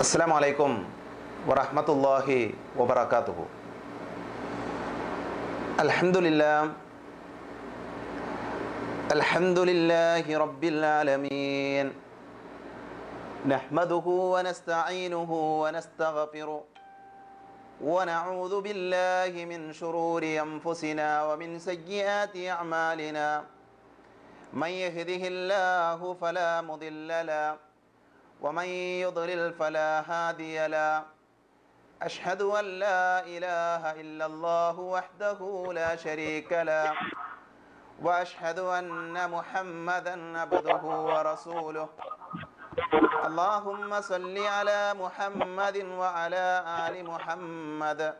السلام عليكم ورحمة الله وبركاته الحمد لله الحمد لله رب العالمين نحمده ونستعينه ونستغفره ونعوذ بالله من شرور أنفسنا ومن سيئات أعمالنا من يهده الله فلا مضل له ومن يضلل فلا هادي لا أشهد أن لا إله إلا الله وحده لا شريك لا وأشهد أن محمدا عبده ورسوله اللهم صل على محمد وعلى آل محمد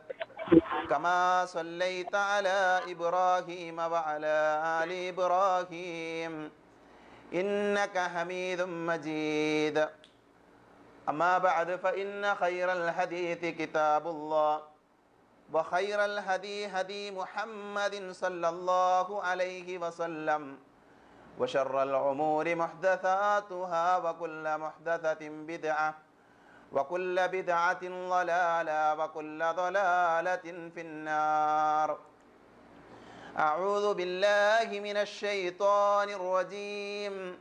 كما صليت على إبراهيم وعلى آل إبراهيم إنك حميد مجيد أما بعد فإن خير الحديث كتاب الله وخير الهدي هدي محمد صلى الله عليه وسلم وشر العمور محدثاتها وكل محدثة بدعة وكل بدعة ضلالة وكل ضلالة في النار أعوذ بالله من الشيطان الرجيم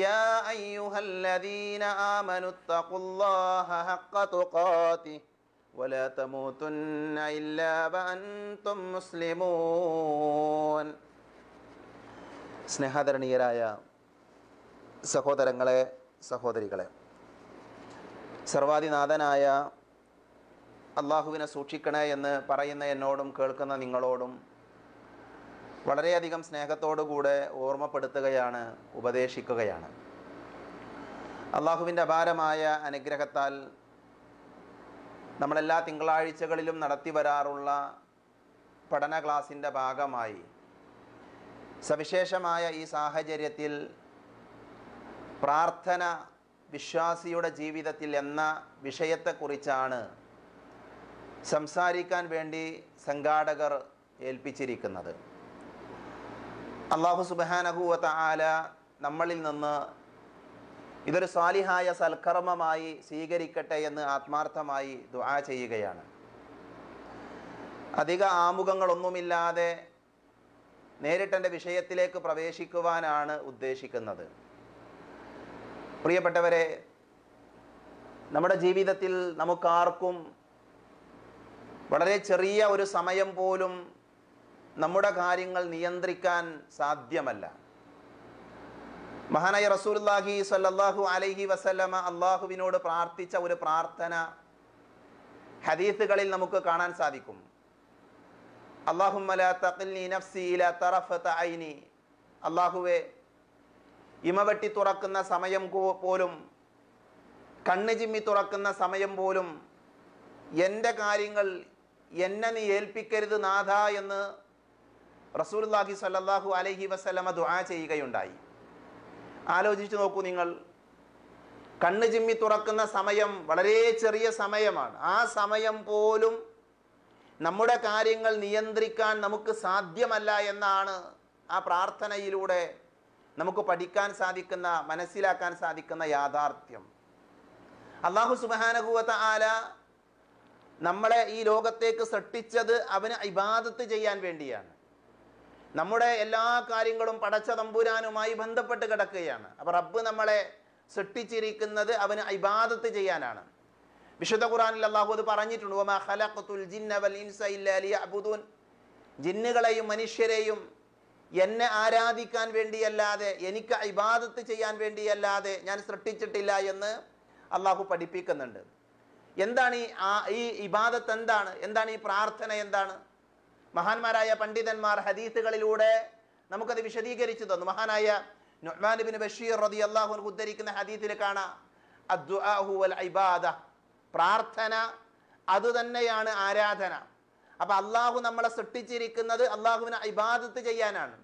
يا ايها الذين امنوا اتقوا الله حق تقاته ولا تموتن الا وانتم مسلمون സ്നേഹധരണീയരായ സഹോദരങ്ങളെ സഹോദരികളെ സർവാധിനാഥനായ അള്ളാഹുവിനെ സൂക്ഷിക്കണേ എന്ന് പറയുന്ന എന്നോടും കേൾക്കുന്ന നിങ്ങളോടും വളരെയധികം സ്നേഹത്തോടുകൂടെ ഓർമ്മപ്പെടുത്തുകയാണ് ഉപദേശിക്കുകയാണ് അള്ളാഹുവിൻ്റെ അപാരമായ അനുഗ്രഹത്താൽ നമ്മളെല്ലാ തിങ്കളാഴ്ചകളിലും നടത്തി വരാറുള്ള പഠന ക്ലാസിൻ്റെ ഭാഗമായി സവിശേഷമായ ഈ സാഹചര്യത്തിൽ പ്രാർത്ഥന വിശ്വാസിയുടെ ജീവിതത്തിൽ എന്ന വിഷയത്തെക്കുറിച്ചാണ് സംസാരിക്കാൻ വേണ്ടി സംഘാടകർ ഏൽപ്പിച്ചിരിക്കുന്നത് അള്ളാഹു സുബാനഹുവത്ത ആല നമ്മളിൽ നിന്ന് ഇതൊരു സ്വാലിഹായ സൽക്കർമ്മമായി സ്വീകരിക്കട്ടെ എന്ന് ആത്മാർത്ഥമായി ദുആ ചെയ്യുകയാണ് അധിക ആമുഖങ്ങളൊന്നുമില്ലാതെ നേരിട്ടെൻ്റെ വിഷയത്തിലേക്ക് പ്രവേശിക്കുവാനാണ് ഉദ്ദേശിക്കുന്നത് പ്രിയപ്പെട്ടവരെ നമ്മുടെ ജീവിതത്തിൽ നമുക്കാർക്കും വളരെ ചെറിയ ഒരു സമയം പോലും നമ്മുടെ കാര്യങ്ങൾ നിയന്ത്രിക്കാൻ സാധ്യമല്ല മഹാനായ റസൂൽഹി സല്ലാഹു അലൈഹി വസല്ലമ അള്ളാഹുവിനോട് പ്രാർത്ഥിച്ച ഒരു പ്രാർത്ഥന ഹദീസുകളിൽ നമുക്ക് കാണാൻ സാധിക്കും അള്ളാഹുമലി അള്ളാഹുവെ ഇമവെട്ടി തുറക്കുന്ന സമയം പോലും കണ്ണ് ചിമ്മി തുറക്കുന്ന സമയം പോലും എൻ്റെ കാര്യങ്ങൾ എന്നെ നീ ഏൽപ്പിക്കരുത് നാഥ എന്ന് റസൂൽല്ലാഹി സല്ലാഹു അലഹി വസ്ലമ ദുആ ചെയ്യുകയുണ്ടായി ആലോചിച്ചു നോക്കൂ നിങ്ങൾ കണ്ണ് ചിമ്മി തുറക്കുന്ന സമയം വളരെ ചെറിയ സമയമാണ് ആ സമയം പോലും നമ്മുടെ കാര്യങ്ങൾ നിയന്ത്രിക്കാൻ നമുക്ക് സാധ്യമല്ല എന്നാണ് ആ പ്രാർത്ഥനയിലൂടെ നമുക്ക് പഠിക്കാൻ സാധിക്കുന്ന മനസ്സിലാക്കാൻ സാധിക്കുന്ന യാഥാർത്ഥ്യം അള്ളാഹു സുബാനകുവത്ത ആല നമ്മളെ ഈ ലോകത്തേക്ക് സൃഷ്ടിച്ചത് അവന് ഇബാദത്ത് ചെയ്യാൻ വേണ്ടിയാണ് നമ്മുടെ എല്ലാ കാര്യങ്ങളും പടച്ച തമ്പുരാനുമായി ബന്ധപ്പെട്ട് കിടക്കുകയാണ് അപ്പോൾ റബ്ബ് നമ്മളെ സൃഷ്ടിച്ചിരിക്കുന്നത് അവന് ഇബാദത്ത് ചെയ്യാനാണ് വിശുദ്ധ ഖുറാനിൽ അള്ളാഹു അത് പറഞ്ഞിട്ടുണ്ട് ജിന്നുകളെയും മനുഷ്യരെയും എന്നെ ആരാധിക്കാൻ വേണ്ടിയല്ലാതെ എനിക്ക് ഇബാദത്ത് ചെയ്യാൻ വേണ്ടിയല്ലാതെ ഞാൻ സൃഷ്ടിച്ചിട്ടില്ല എന്ന് അള്ളാഹു പഠിപ്പിക്കുന്നുണ്ട് എന്താണ് ഈ ഈ ഇബാദത്ത് എന്താണ് എന്താണ് ഈ പ്രാർത്ഥന എന്താണ് മഹാന്മാരായ പണ്ഡിതന്മാർ ഹദീസുകളിലൂടെ നമുക്കത് വിശദീകരിച്ചു തന്നു മഹാനായ നൊഹ്മാനുബിൻ ബഷീർ റതി അള്ളാഹു ഉദ്ധരിക്കുന്ന ഹദീത്തിൽ കാണാം അദ്വൽ ഇബാദ പ്രാർത്ഥന അതുതന്നെയാണ് ആരാധന അപ്പം അള്ളാഹു നമ്മളെ സൃഷ്ടിച്ചിരിക്കുന്നത് അള്ളാഹുവിനെ ഇബാദത്ത് ചെയ്യാനാണ്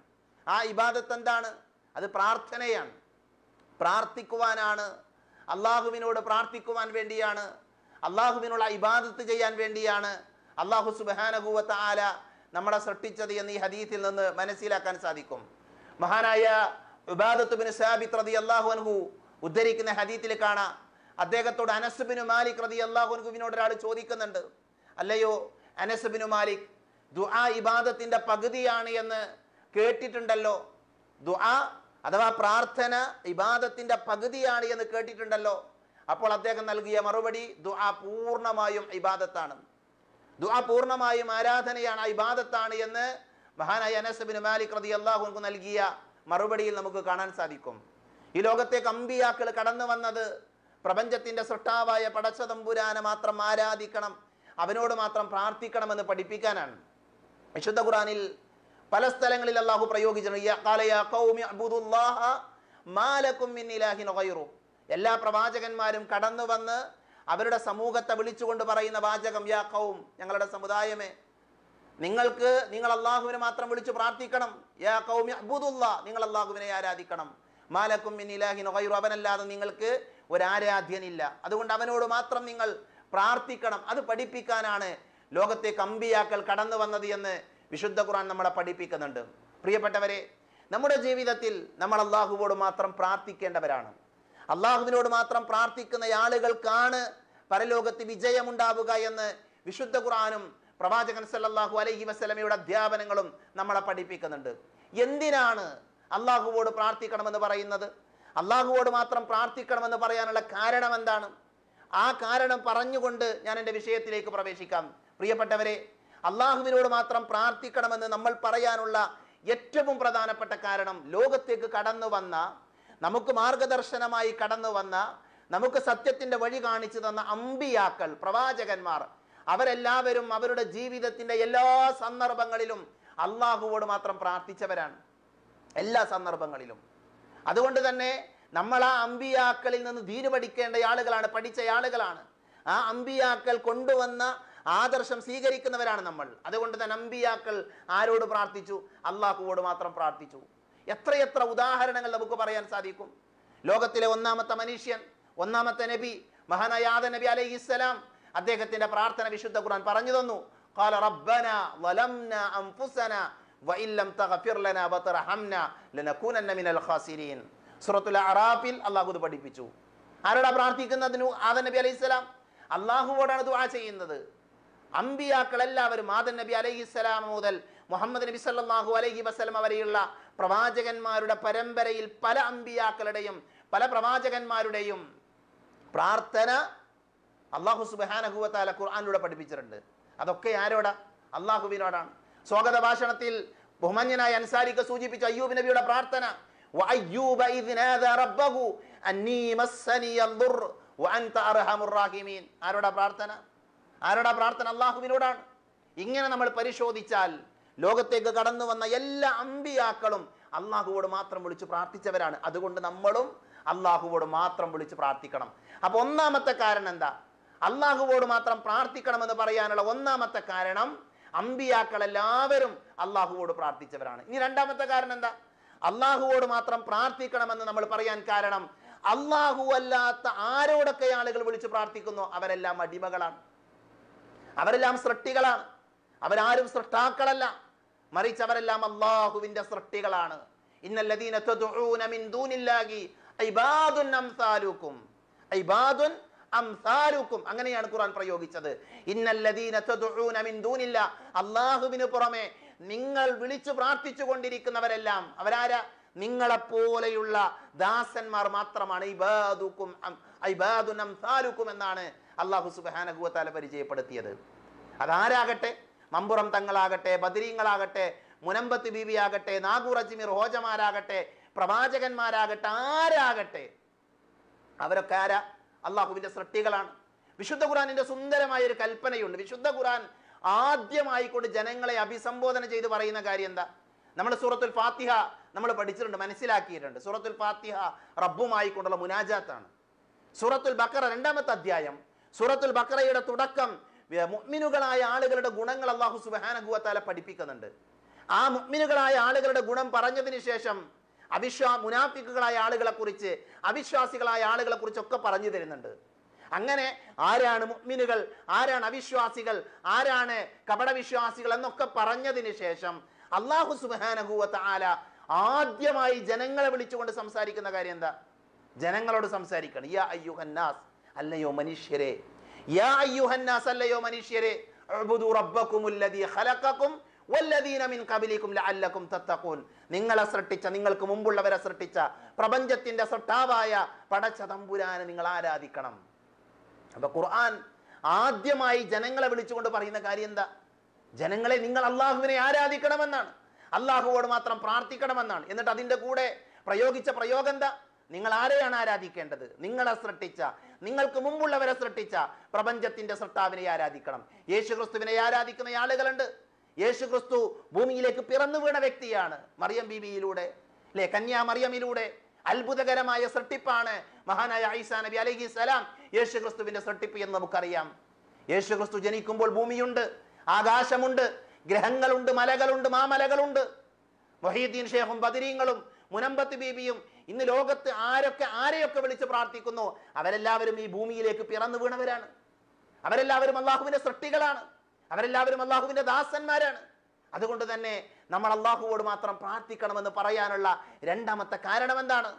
ആ ഇബാദത്ത് എന്താണ് അത് പ്രാർത്ഥനയാണ് പ്രാർത്ഥിക്കുവാനാണ് അള്ളാഹുവിനോട് പ്രാർത്ഥിക്കുവാൻ വേണ്ടിയാണ് അള്ളാഹുവിനുള്ള ഇബാദത്ത് ചെയ്യാൻ വേണ്ടിയാണ് അള്ളാഹു സുബാനകൂവത്ത ആല നമ്മളെ സൃഷ്ടിച്ചത് എന്ന് ഈ ഹദീത്തിൽ നിന്ന് മനസ്സിലാക്കാൻ സാധിക്കും മഹാനായ ഉബാദത്തുബിന് സാബിത് റതി അൻഹു ഉദ്ധരിക്കുന്ന ഹദീത്തിൽ കാണാം അദ്ദേഹത്തോട് അനസുബിന് മാലിക് റതി അള്ളാഹു അൻഹുവിനോട് ഒരാൾ ചോദിക്കുന്നുണ്ട് അല്ലയോ അനസുബിന് മാലിക് ദുആ ഇബാദത്തിന്റെ പകുതിയാണ് എന്ന് കേട്ടിട്ടുണ്ടല്ലോ ദുആ അഥവാ പ്രാർത്ഥന ഇബാദത്തിന്റെ പകുതിയാണ് എന്ന് കേട്ടിട്ടുണ്ടല്ലോ അപ്പോൾ അദ്ദേഹം നൽകിയ മറുപടി ദുആ പൂർണ്ണമായും ഇബാദത്താണ് ദുആ പൂർണ്ണമായും ആരാധനയാണ് ഇബാദത്താണ് എന്ന് മഹാനായ അനസബിൻ മാലിക് റതി അള്ളാഹുക്ക് നൽകിയ മറുപടിയിൽ നമുക്ക് കാണാൻ സാധിക്കും ഈ ലോകത്തെ കമ്പിയാക്കൾ കടന്നു വന്നത് പ്രപഞ്ചത്തിന്റെ സൃഷ്ടാവായ പടച്ചതമ്പുരാനെ മാത്രം ആരാധിക്കണം അവനോട് മാത്രം പ്രാർത്ഥിക്കണമെന്ന് പഠിപ്പിക്കാനാണ് വിശുദ്ധ ഖുറാനിൽ പല സ്ഥലങ്ങളിൽ അള്ളാഹു പ്രയോഗിച്ചിട്ടുണ്ട് എല്ലാ പ്രവാചകന്മാരും കടന്നു വന്ന് അവരുടെ സമൂഹത്തെ വിളിച്ചുകൊണ്ട് പറയുന്ന വാചകം യാക്കവും ഞങ്ങളുടെ സമുദായമേ നിങ്ങൾക്ക് നിങ്ങൾ അള്ളാഹുവിനെ മാത്രം വിളിച്ചു പ്രാർത്ഥിക്കണം യാക്കവും അബുദുല്ല നിങ്ങൾ അള്ളാഹുവിനെ ആരാധിക്കണം മാലക്കും ഇലാഹിൻ അവനല്ലാതെ നിങ്ങൾക്ക് ഒരാരാധ്യനില്ല അതുകൊണ്ട് അവനോട് മാത്രം നിങ്ങൾ പ്രാർത്ഥിക്കണം അത് പഠിപ്പിക്കാനാണ് ലോകത്തെ കമ്പിയാക്കൽ കടന്നു വന്നത് എന്ന് വിശുദ്ധ ഖുർആൻ നമ്മളെ പഠിപ്പിക്കുന്നുണ്ട് പ്രിയപ്പെട്ടവരെ നമ്മുടെ ജീവിതത്തിൽ നമ്മൾ അള്ളാഹുവോട് മാത്രം പ്രാർത്ഥിക്കേണ്ടവരാണ് അള്ളാഹുവിനോട് മാത്രം പ്രാർത്ഥിക്കുന്ന ആളുകൾക്കാണ് പരലോകത്ത് വിജയമുണ്ടാവുക എന്ന് വിശുദ്ധ ഖുറാനും പ്രവാചകൻ സല്ലാഹു അലൈഹി വസ്ലമയുടെ അധ്യാപനങ്ങളും നമ്മളെ പഠിപ്പിക്കുന്നുണ്ട് എന്തിനാണ് അള്ളാഹുവോട് പ്രാർത്ഥിക്കണമെന്ന് പറയുന്നത് അള്ളാഹുവോട് മാത്രം പ്രാർത്ഥിക്കണമെന്ന് പറയാനുള്ള കാരണം എന്താണ് ആ കാരണം പറഞ്ഞുകൊണ്ട് ഞാൻ എൻ്റെ വിഷയത്തിലേക്ക് പ്രവേശിക്കാം പ്രിയപ്പെട്ടവരെ അള്ളാഹുവിനോട് മാത്രം പ്രാർത്ഥിക്കണമെന്ന് നമ്മൾ പറയാനുള്ള ഏറ്റവും പ്രധാനപ്പെട്ട കാരണം ലോകത്തേക്ക് കടന്നു വന്ന നമുക്ക് മാർഗദർശനമായി കടന്നു വന്ന നമുക്ക് സത്യത്തിൻ്റെ വഴി കാണിച്ചു തന്ന അമ്പിയാക്കൾ പ്രവാചകന്മാർ അവരെല്ലാവരും അവരുടെ ജീവിതത്തിൻ്റെ എല്ലാ സന്ദർഭങ്ങളിലും അള്ളാഹുവോട് മാത്രം പ്രാർത്ഥിച്ചവരാണ് എല്ലാ സന്ദർഭങ്ങളിലും അതുകൊണ്ട് തന്നെ നമ്മൾ ആ അമ്പിയാക്കളിൽ നിന്ന് ധീര് പഠിക്കേണ്ട ആളുകളാണ് പഠിച്ച ആളുകളാണ് ആ അമ്പിയാക്കൾ കൊണ്ടുവന്ന ആദർശം സ്വീകരിക്കുന്നവരാണ് നമ്മൾ അതുകൊണ്ട് തന്നെ അമ്പിയാക്കൾ ആരോട് പ്രാർത്ഥിച്ചു അള്ളാഹുവോട് മാത്രം പ്രാർത്ഥിച്ചു എത്രയെത്ര ഉദാഹരണങ്ങൾ നമുക്ക് പറയാൻ സാധിക്കും ലോകത്തിലെ ഒന്നാമത്തെ മനുഷ്യൻ ഒന്നാമത്തെ നബി മഹാനായ നബി അലൈഹി ഇസ്ലാം അദ്ദേഹത്തിന്റെ പ്രാർത്ഥന വിശുദ്ധ ഖുർആൻ പറഞ്ഞു തന്നു قال ربنا ظلمنا أنفسنا وإن لم تغفر لنا وترحمنا لنكونن من സൂറത്തുൽ അറാഫിൽ അള്ളാഹു പഠിപ്പിച്ചു ആരോടാ പ്രാർത്ഥിക്കുന്നതിനു ആദ നബി അലൈഹി സ്വലാം അള്ളാഹുവോടാണ് ദുആ ചെയ്യുന്നത് അമ്പിയാക്കൾ എല്ലാവരും ആദൻ നബി അലൈഹിസ്സലാം മുതൽ മുഹമ്മദ് നബി സല്ലാഹു അലൈഹി വസ്ലം വരെയുള്ള പ്രവാചകന്മാരുടെ പരമ്പരയിൽ പല അമ്പിയാക്കളുടെയും പല പ്രവാചകന്മാരുടെയും പ്രാർത്ഥന അള്ളാഹു സുബാനഹുവത്താല ഖുർആാനിലൂടെ പഠിപ്പിച്ചിട്ടുണ്ട് അതൊക്കെ ആരോടാ അള്ളാഹുവിനോടാണ് സ്വാഗത ഭാഷണത്തിൽ ബഹുമാന്യനായ അൻസാരിക്ക് സൂചിപ്പിച്ച അയ്യൂബ് നബിയുടെ പ്രാർത്ഥന ആരോടാ പ്രാർത്ഥന ആരോടാ പ്രാർത്ഥന അള്ളാഹുവിനോടാണ് ഇങ്ങനെ നമ്മൾ പരിശോധിച്ചാൽ ലോകത്തേക്ക് കടന്നു വന്ന എല്ലാ അമ്പിയാക്കളും അള്ളാഹുവോട് മാത്രം വിളിച്ച് പ്രാർത്ഥിച്ചവരാണ് അതുകൊണ്ട് നമ്മളും അള്ളാഹുവോട് മാത്രം വിളിച്ച് പ്രാർത്ഥിക്കണം അപ്പോൾ ഒന്നാമത്തെ കാരണം എന്താ അള്ളാഹുവോട് മാത്രം പ്രാർത്ഥിക്കണം എന്ന് പറയാനുള്ള ഒന്നാമത്തെ കാരണം അമ്പിയാക്കൾ എല്ലാവരും അള്ളാഹുവോട് പ്രാർത്ഥിച്ചവരാണ് ഇനി രണ്ടാമത്തെ കാരണം എന്താ അള്ളാഹുവോട് മാത്രം പ്രാർത്ഥിക്കണമെന്ന് നമ്മൾ പറയാൻ കാരണം അള്ളാഹു അല്ലാത്ത ആരോടൊക്കെ ആളുകൾ വിളിച്ച് പ്രാർത്ഥിക്കുന്നു അവരെല്ലാം അടിമകളാണ് അവരെല്ലാം സൃഷ്ടികളാണ് അവരാരും സൃഷ്ടാക്കളല്ല മറിച്ച് അവരെല്ലാം അള്ളാഹുവിന്റെ സൃഷ്ടികളാണ് മിൻ അംസാലുക്കും അംസാലുക്കും അങ്ങനെയാണ് ഖുർആൻ പ്രയോഗിച്ചത് മിൻ അള്ളാഹുവിന് പുറമെ നിങ്ങൾ വിളിച്ചു പ്രാർത്ഥിച്ചു കൊണ്ടിരിക്കുന്നവരെല്ലാം അവരാരാ നിങ്ങളെപ്പോലെയുള്ള ദാസന്മാർ മാത്രമാണ് എന്നാണ് അള്ളാഹു സുബാനഹുവത്താല പരിചയപ്പെടുത്തിയത് അതാരാകട്ടെ മമ്പുറം തങ്ങളാകട്ടെ ബദരീങ്ങളാകട്ടെ മുനമ്പത്ത് ബീവിയാകട്ടെ നാഗൂർ അജ്മീർ ഹോജമാരാകട്ടെ പ്രവാചകന്മാരാകട്ടെ ആരാകട്ടെ അവരൊക്കെ ആരാ അള്ളാഹുവിന്റെ സൃഷ്ടികളാണ് വിശുദ്ധ ഖുറാനിന്റെ സുന്ദരമായ ഒരു കൽപ്പനയുണ്ട് വിശുദ്ധ ഖുറാൻ ആദ്യമായിക്കൊണ്ട് ജനങ്ങളെ അഭിസംബോധന ചെയ്ത് പറയുന്ന കാര്യം എന്താ നമ്മൾ സൂറത്തുൽ ഫാത്തിഹ നമ്മൾ പഠിച്ചിട്ടുണ്ട് മനസ്സിലാക്കിയിട്ടുണ്ട് സൂറത്തുൽ ഫാത്തിഹ റബ്ബുമായിക്കൊണ്ടുള്ള മുനാജാത്താണ് സൂറത്തുൽ ബക്കറ രണ്ടാമത്തെ അധ്യായം സൂറത്തുൽ ബക്കറയുടെ തുടക്കം മുഗ്മിനുകളായ ആളുകളുടെ ഗുണങ്ങൾ അള്ളാഹു സുബാനഗുവത്താല പഠിപ്പിക്കുന്നുണ്ട് ആ മുഗ്മിനുകളായ ആളുകളുടെ ഗുണം പറഞ്ഞതിന് ശേഷം അവിശ്വാ മുനാഫിക്കുകളായ ആളുകളെ കുറിച്ച് അവിശ്വാസികളായ ആളുകളെ കുറിച്ചൊക്കെ പറഞ്ഞു തരുന്നുണ്ട് അങ്ങനെ ആരാണ് മുഗ്മിനുകൾ ആരാണ് അവിശ്വാസികൾ ആരാണ് കപടവിശ്വാസികൾ എന്നൊക്കെ പറഞ്ഞതിന് ശേഷം അള്ളാഹു സുബാനഹുവത്ത് ആല ആദ്യമായി ജനങ്ങളെ വിളിച്ചുകൊണ്ട് സംസാരിക്കുന്ന കാര്യം എന്താ ജനങ്ങളോട് സംസാരിക്കണം യാ അയ്യുഹന്നാസ് അല്ലയോ മനുഷ്യരെ യാ നിങ്ങളെ സൃഷ്ടിച്ച നിങ്ങൾക്ക് മുമ്പുള്ളവരെ സൃഷ്ടിച്ച പ്രപഞ്ചത്തിന്റെ സൃഷ്ടാവായ പടച്ച തമ്പുരാനെ നിങ്ങൾ ആരാധിക്കണം അപ്പൊ ഖുർആൻ ആദ്യമായി ജനങ്ങളെ വിളിച്ചുകൊണ്ട് പറയുന്ന കാര്യം എന്താ ജനങ്ങളെ നിങ്ങൾ അള്ളാഹുവിനെ ആരാധിക്കണമെന്നാണ് അള്ളാഹുവോട് മാത്രം പ്രാർത്ഥിക്കണമെന്നാണ് എന്നിട്ട് അതിൻ്റെ കൂടെ പ്രയോഗിച്ച പ്രയോഗം എന്താ നിങ്ങൾ ആരെയാണ് ആരാധിക്കേണ്ടത് നിങ്ങളെ സൃഷ്ടിച്ച നിങ്ങൾക്ക് മുമ്പുള്ളവരെ സൃഷ്ടിച്ച പ്രപഞ്ചത്തിന്റെ സൃഷ്ടാവിനെ ആരാധിക്കണം യേശു ക്രിസ്തുവിനെ ആരാധിക്കുന്ന ആളുകളുണ്ട് യേശു ക്രിസ്തു ഭൂമിയിലേക്ക് പിറന്നു വീണ വ്യക്തിയാണ് മറിയം ബീബിയിലൂടെ അല്ലെ കന്യാ മറിയമിലൂടെ അത്ഭുതകരമായ സൃഷ്ടിപ്പാണ് മഹാനായ ഐസാ നബി അലഹി സലാം യേശു ക്രിസ്തുവിന്റെ സൃഷ്ടിപ്പ് എന്ന് നമുക്കറിയാം യേശു ക്രിസ്തു ജനിക്കുമ്പോൾ ഭൂമിയുണ്ട് ആകാശമുണ്ട് ഗ്രഹങ്ങളുണ്ട് മലകളുണ്ട് മാമലകളുണ്ട് മൊഹീദ്ദീൻ ഷേഹും ബദരീങ്ങളും മുനമ്പത്ത് ബീബിയും ഇന്ന് ലോകത്ത് ആരൊക്കെ ആരെയൊക്കെ വിളിച്ച് പ്രാർത്ഥിക്കുന്നു അവരെല്ലാവരും ഈ ഭൂമിയിലേക്ക് പിറന്നു വീണവരാണ് അവരെല്ലാവരും അള്ളാഹുവിന്റെ സൃഷ്ടികളാണ് അവരെല്ലാവരും അള്ളാഹുവിന്റെ ദാസന്മാരാണ് അതുകൊണ്ട് തന്നെ നമ്മൾ അള്ളാഹുവോട് മാത്രം പ്രാർത്ഥിക്കണമെന്ന് പറയാനുള്ള രണ്ടാമത്തെ കാരണം എന്താണ്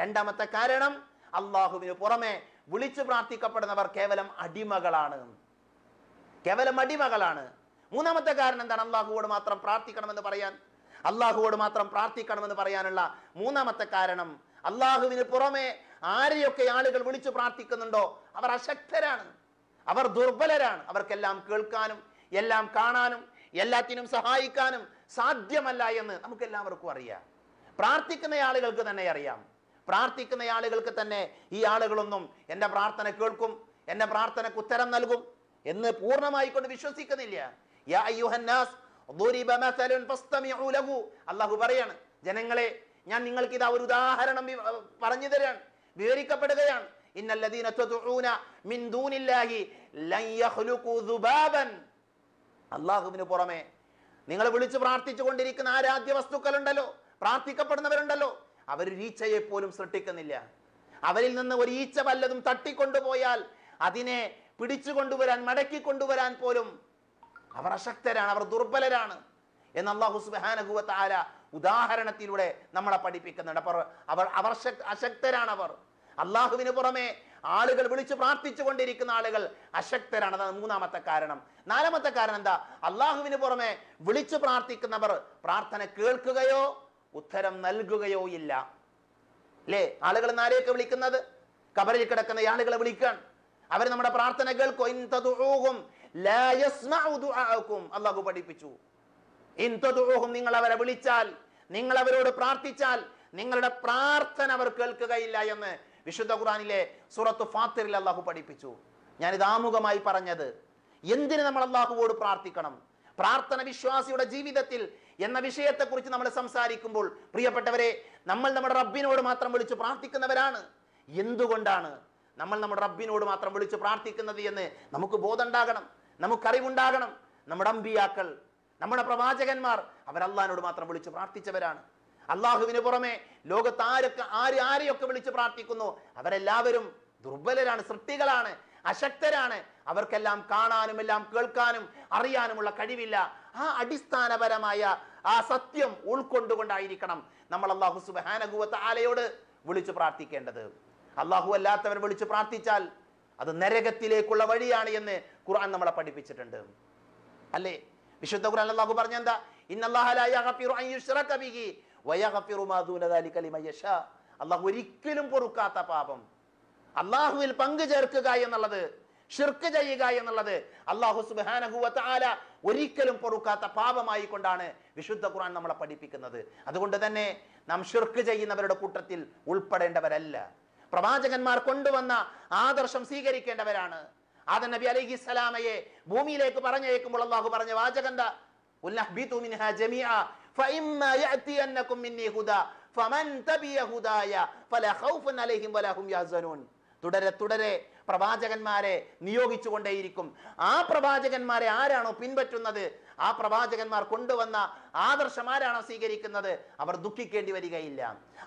രണ്ടാമത്തെ കാരണം അള്ളാഹുവിന് പുറമെ വിളിച്ചു പ്രാർത്ഥിക്കപ്പെടുന്നവർ കേവലം അടിമകളാണ് കേവലം അടിമകളാണ് മൂന്നാമത്തെ കാരണം എന്താണ് അള്ളാഹുവോട് മാത്രം പ്രാർത്ഥിക്കണമെന്ന് പറയാൻ അള്ളാഹുവോട് മാത്രം പ്രാർത്ഥിക്കണമെന്ന് പറയാനുള്ള മൂന്നാമത്തെ കാരണം അള്ളാഹുവിന് പുറമെ ആരെയൊക്കെ ആളുകൾ വിളിച്ചു പ്രാർത്ഥിക്കുന്നുണ്ടോ അവർ അശക്തരാണ് അവർ ദുർബലരാണ് അവർക്കെല്ലാം കേൾക്കാനും എല്ലാം കാണാനും എല്ലാത്തിനും സഹായിക്കാനും സാധ്യമല്ല എന്ന് നമുക്ക് എല്ലാവർക്കും അറിയാം പ്രാർത്ഥിക്കുന്ന ആളുകൾക്ക് തന്നെ അറിയാം പ്രാർത്ഥിക്കുന്ന ആളുകൾക്ക് തന്നെ ഈ ആളുകളൊന്നും എൻ്റെ പ്രാർത്ഥന കേൾക്കും എൻ്റെ പ്രാർത്ഥനക്ക് ഉത്തരം നൽകും എന്ന് പൂർണ്ണമായിക്കൊണ്ട് വിശ്വസിക്കുന്നില്ല യാ അയ്യുഹന്നാസ് അള്ളാഹു പറയാണ് ജനങ്ങളെ ഞാൻ നിങ്ങൾക്ക് ഇതാ ഒരു ഉദാഹരണം പറഞ്ഞു തരാണ് വിവരിക്കപ്പെടുകയാണ് അള്ളാഹുവിന് പുറമെ നിങ്ങൾ വിളിച്ചു പ്രാർത്ഥിച്ചു കൊണ്ടിരിക്കുന്ന ആരാധ്യ വസ്തുക്കളുണ്ടല്ലോ പ്രാർത്ഥിക്കപ്പെടുന്നവരുണ്ടല്ലോ അവർ ഈച്ചയെ പോലും സൃഷ്ടിക്കുന്നില്ല അവരിൽ നിന്ന് ഒരു ഈച്ച വല്ലതും തട്ടിക്കൊണ്ടുപോയാൽ അതിനെ പിടിച്ചു കൊണ്ടുവരാൻ മടക്കി കൊണ്ടുവരാൻ പോലും അവർ അശക്തരാണ് അവർ ദുർബലരാണ് എന്ന് അള്ളാഹു സുബാനഹുവത്ത് ആര ഉദാഹരണത്തിലൂടെ നമ്മളെ പഠിപ്പിക്കുന്നുണ്ട് അപ്പൊ അവർ അവർ അശക്തരാണ് അവർ അള്ളാഹുവിന് പുറമെ ആളുകൾ വിളിച്ചു പ്രാർത്ഥിച്ചു കൊണ്ടിരിക്കുന്ന ആളുകൾ അശക്തരാണ് അതാണ് മൂന്നാമത്തെ കാരണം നാലാമത്തെ കാരണം എന്താ അള്ളാഹുവിന് പുറമെ വിളിച്ചു പ്രാർത്ഥിക്കുന്നവർ പ്രാർത്ഥന കേൾക്കുകയോ ഉത്തരം നൽകുകയോ ഇല്ല അല്ലേ ആളുകൾ നാലെയൊക്കെ വിളിക്കുന്നത് കബറിൽ കിടക്കുന്ന ആളുകളെ വിളിക്കാൻ അവർ നമ്മുടെ പ്രാർത്ഥന കേൾക്കും അള്ളാഹു പഠിപ്പിച്ചു ഇൻതദുഹും നിങ്ങൾ അവരെ വിളിച്ചാൽ നിങ്ങൾ അവരോട് പ്രാർത്ഥിച്ചാൽ നിങ്ങളുടെ പ്രാർത്ഥന അവർ കേൾക്കുകയില്ല എന്ന് വിശുദ്ധ ഖുറാനിലെ സുറത്ത് ഫാത്തിറിൽ അള്ളാഹു പഠിപ്പിച്ചു ഇത് ആമുഖമായി പറഞ്ഞത് എന്തിന് നമ്മൾ അള്ളാഹുവോട് പ്രാർത്ഥിക്കണം പ്രാർത്ഥന വിശ്വാസിയുടെ ജീവിതത്തിൽ എന്ന വിഷയത്തെക്കുറിച്ച് നമ്മൾ സംസാരിക്കുമ്പോൾ പ്രിയപ്പെട്ടവരെ നമ്മൾ നമ്മുടെ റബ്ബിനോട് മാത്രം വിളിച്ച് പ്രാർത്ഥിക്കുന്നവരാണ് എന്തുകൊണ്ടാണ് നമ്മൾ നമ്മുടെ റബ്ബിനോട് മാത്രം വിളിച്ച് പ്രാർത്ഥിക്കുന്നത് എന്ന് നമുക്ക് ബോധമുണ്ടാകണം നമുക്കറിവുണ്ടാകണം നമ്മുടെ അമ്പിയാക്കൾ നമ്മുടെ പ്രവാചകന്മാർ അവരല്ലാനോട് മാത്രം വിളിച്ച് പ്രാർത്ഥിച്ചവരാണ് അള്ളാഹുവിന് പുറമെ ലോകത്ത് ആരൊക്കെ ആര് ആരെയൊക്കെ വിളിച്ച് പ്രാർത്ഥിക്കുന്നു അവരെല്ലാവരും ദുർബലരാണ് സൃഷ്ടികളാണ് അശക്തരാണ് അവർക്കെല്ലാം കാണാനും എല്ലാം കേൾക്കാനും അറിയാനുമുള്ള കഴിവില്ല ആ അടിസ്ഥാനപരമായ ആ സത്യം ഉൾക്കൊണ്ടുകൊണ്ടായിരിക്കണം നമ്മൾ അള്ളാഹു സുബാനകുവത്ത് ആലയോട് വിളിച്ചു പ്രാർത്ഥിക്കേണ്ടത് അള്ളാഹു അല്ലാത്തവൻ വിളിച്ച് പ്രാർത്ഥിച്ചാൽ അത് നരകത്തിലേക്കുള്ള വഴിയാണ് എന്ന് ഖുർആൻ നമ്മളെ പഠിപ്പിച്ചിട്ടുണ്ട് അല്ലേ വിശുദ്ധ ഖുർആൻ അള്ളാഹു പറഞ്ഞെന്താ അള്ളാഹു ഒരിക്കലും പൊറുക്കാത്ത പാപം അള്ളാഹുവിൽ പങ്കു ചേർക്കുക എന്നുള്ളത് ഷിർക്ക് ചെയ്യുക എന്നുള്ളത് അള്ളാഹു സുബാനഹുവത്ത് ആല ഒരിക്കലും പൊറുക്കാത്ത പാപമായി കൊണ്ടാണ് വിശുദ്ധ ഖുർആൻ നമ്മളെ പഠിപ്പിക്കുന്നത് അതുകൊണ്ട് തന്നെ നാം ഷിർക്ക് ചെയ്യുന്നവരുടെ കൂട്ടത്തിൽ ഉൾപ്പെടേണ്ടവരല്ല പ്രവാചകന്മാർ കൊണ്ടുവന്ന ആദർശം സ്വീകരിക്കേണ്ടവരാണ് ആദ നബി അലൈഹി സ്വലാമയെ ഭൂമിയിലേക്ക് പറഞ്ഞേക്കുമ്പോൾ അള്ളാഹു പറഞ്ഞ വാചകന്താ തുടരെ തുടരെ പ്രവാചകന്മാരെ നിയോഗിച്ചുകൊണ്ടേയിരിക്കും ആ പ്രവാചകന്മാരെ ആരാണോ പിൻപറ്റുന്നത് ആ പ്രവാചകന്മാർ കൊണ്ടുവന്ന ആദർശമാരാണ് സ്വീകരിക്കുന്നത് അവർ ദുഃഖിക്കേണ്ടി വരികയില്ല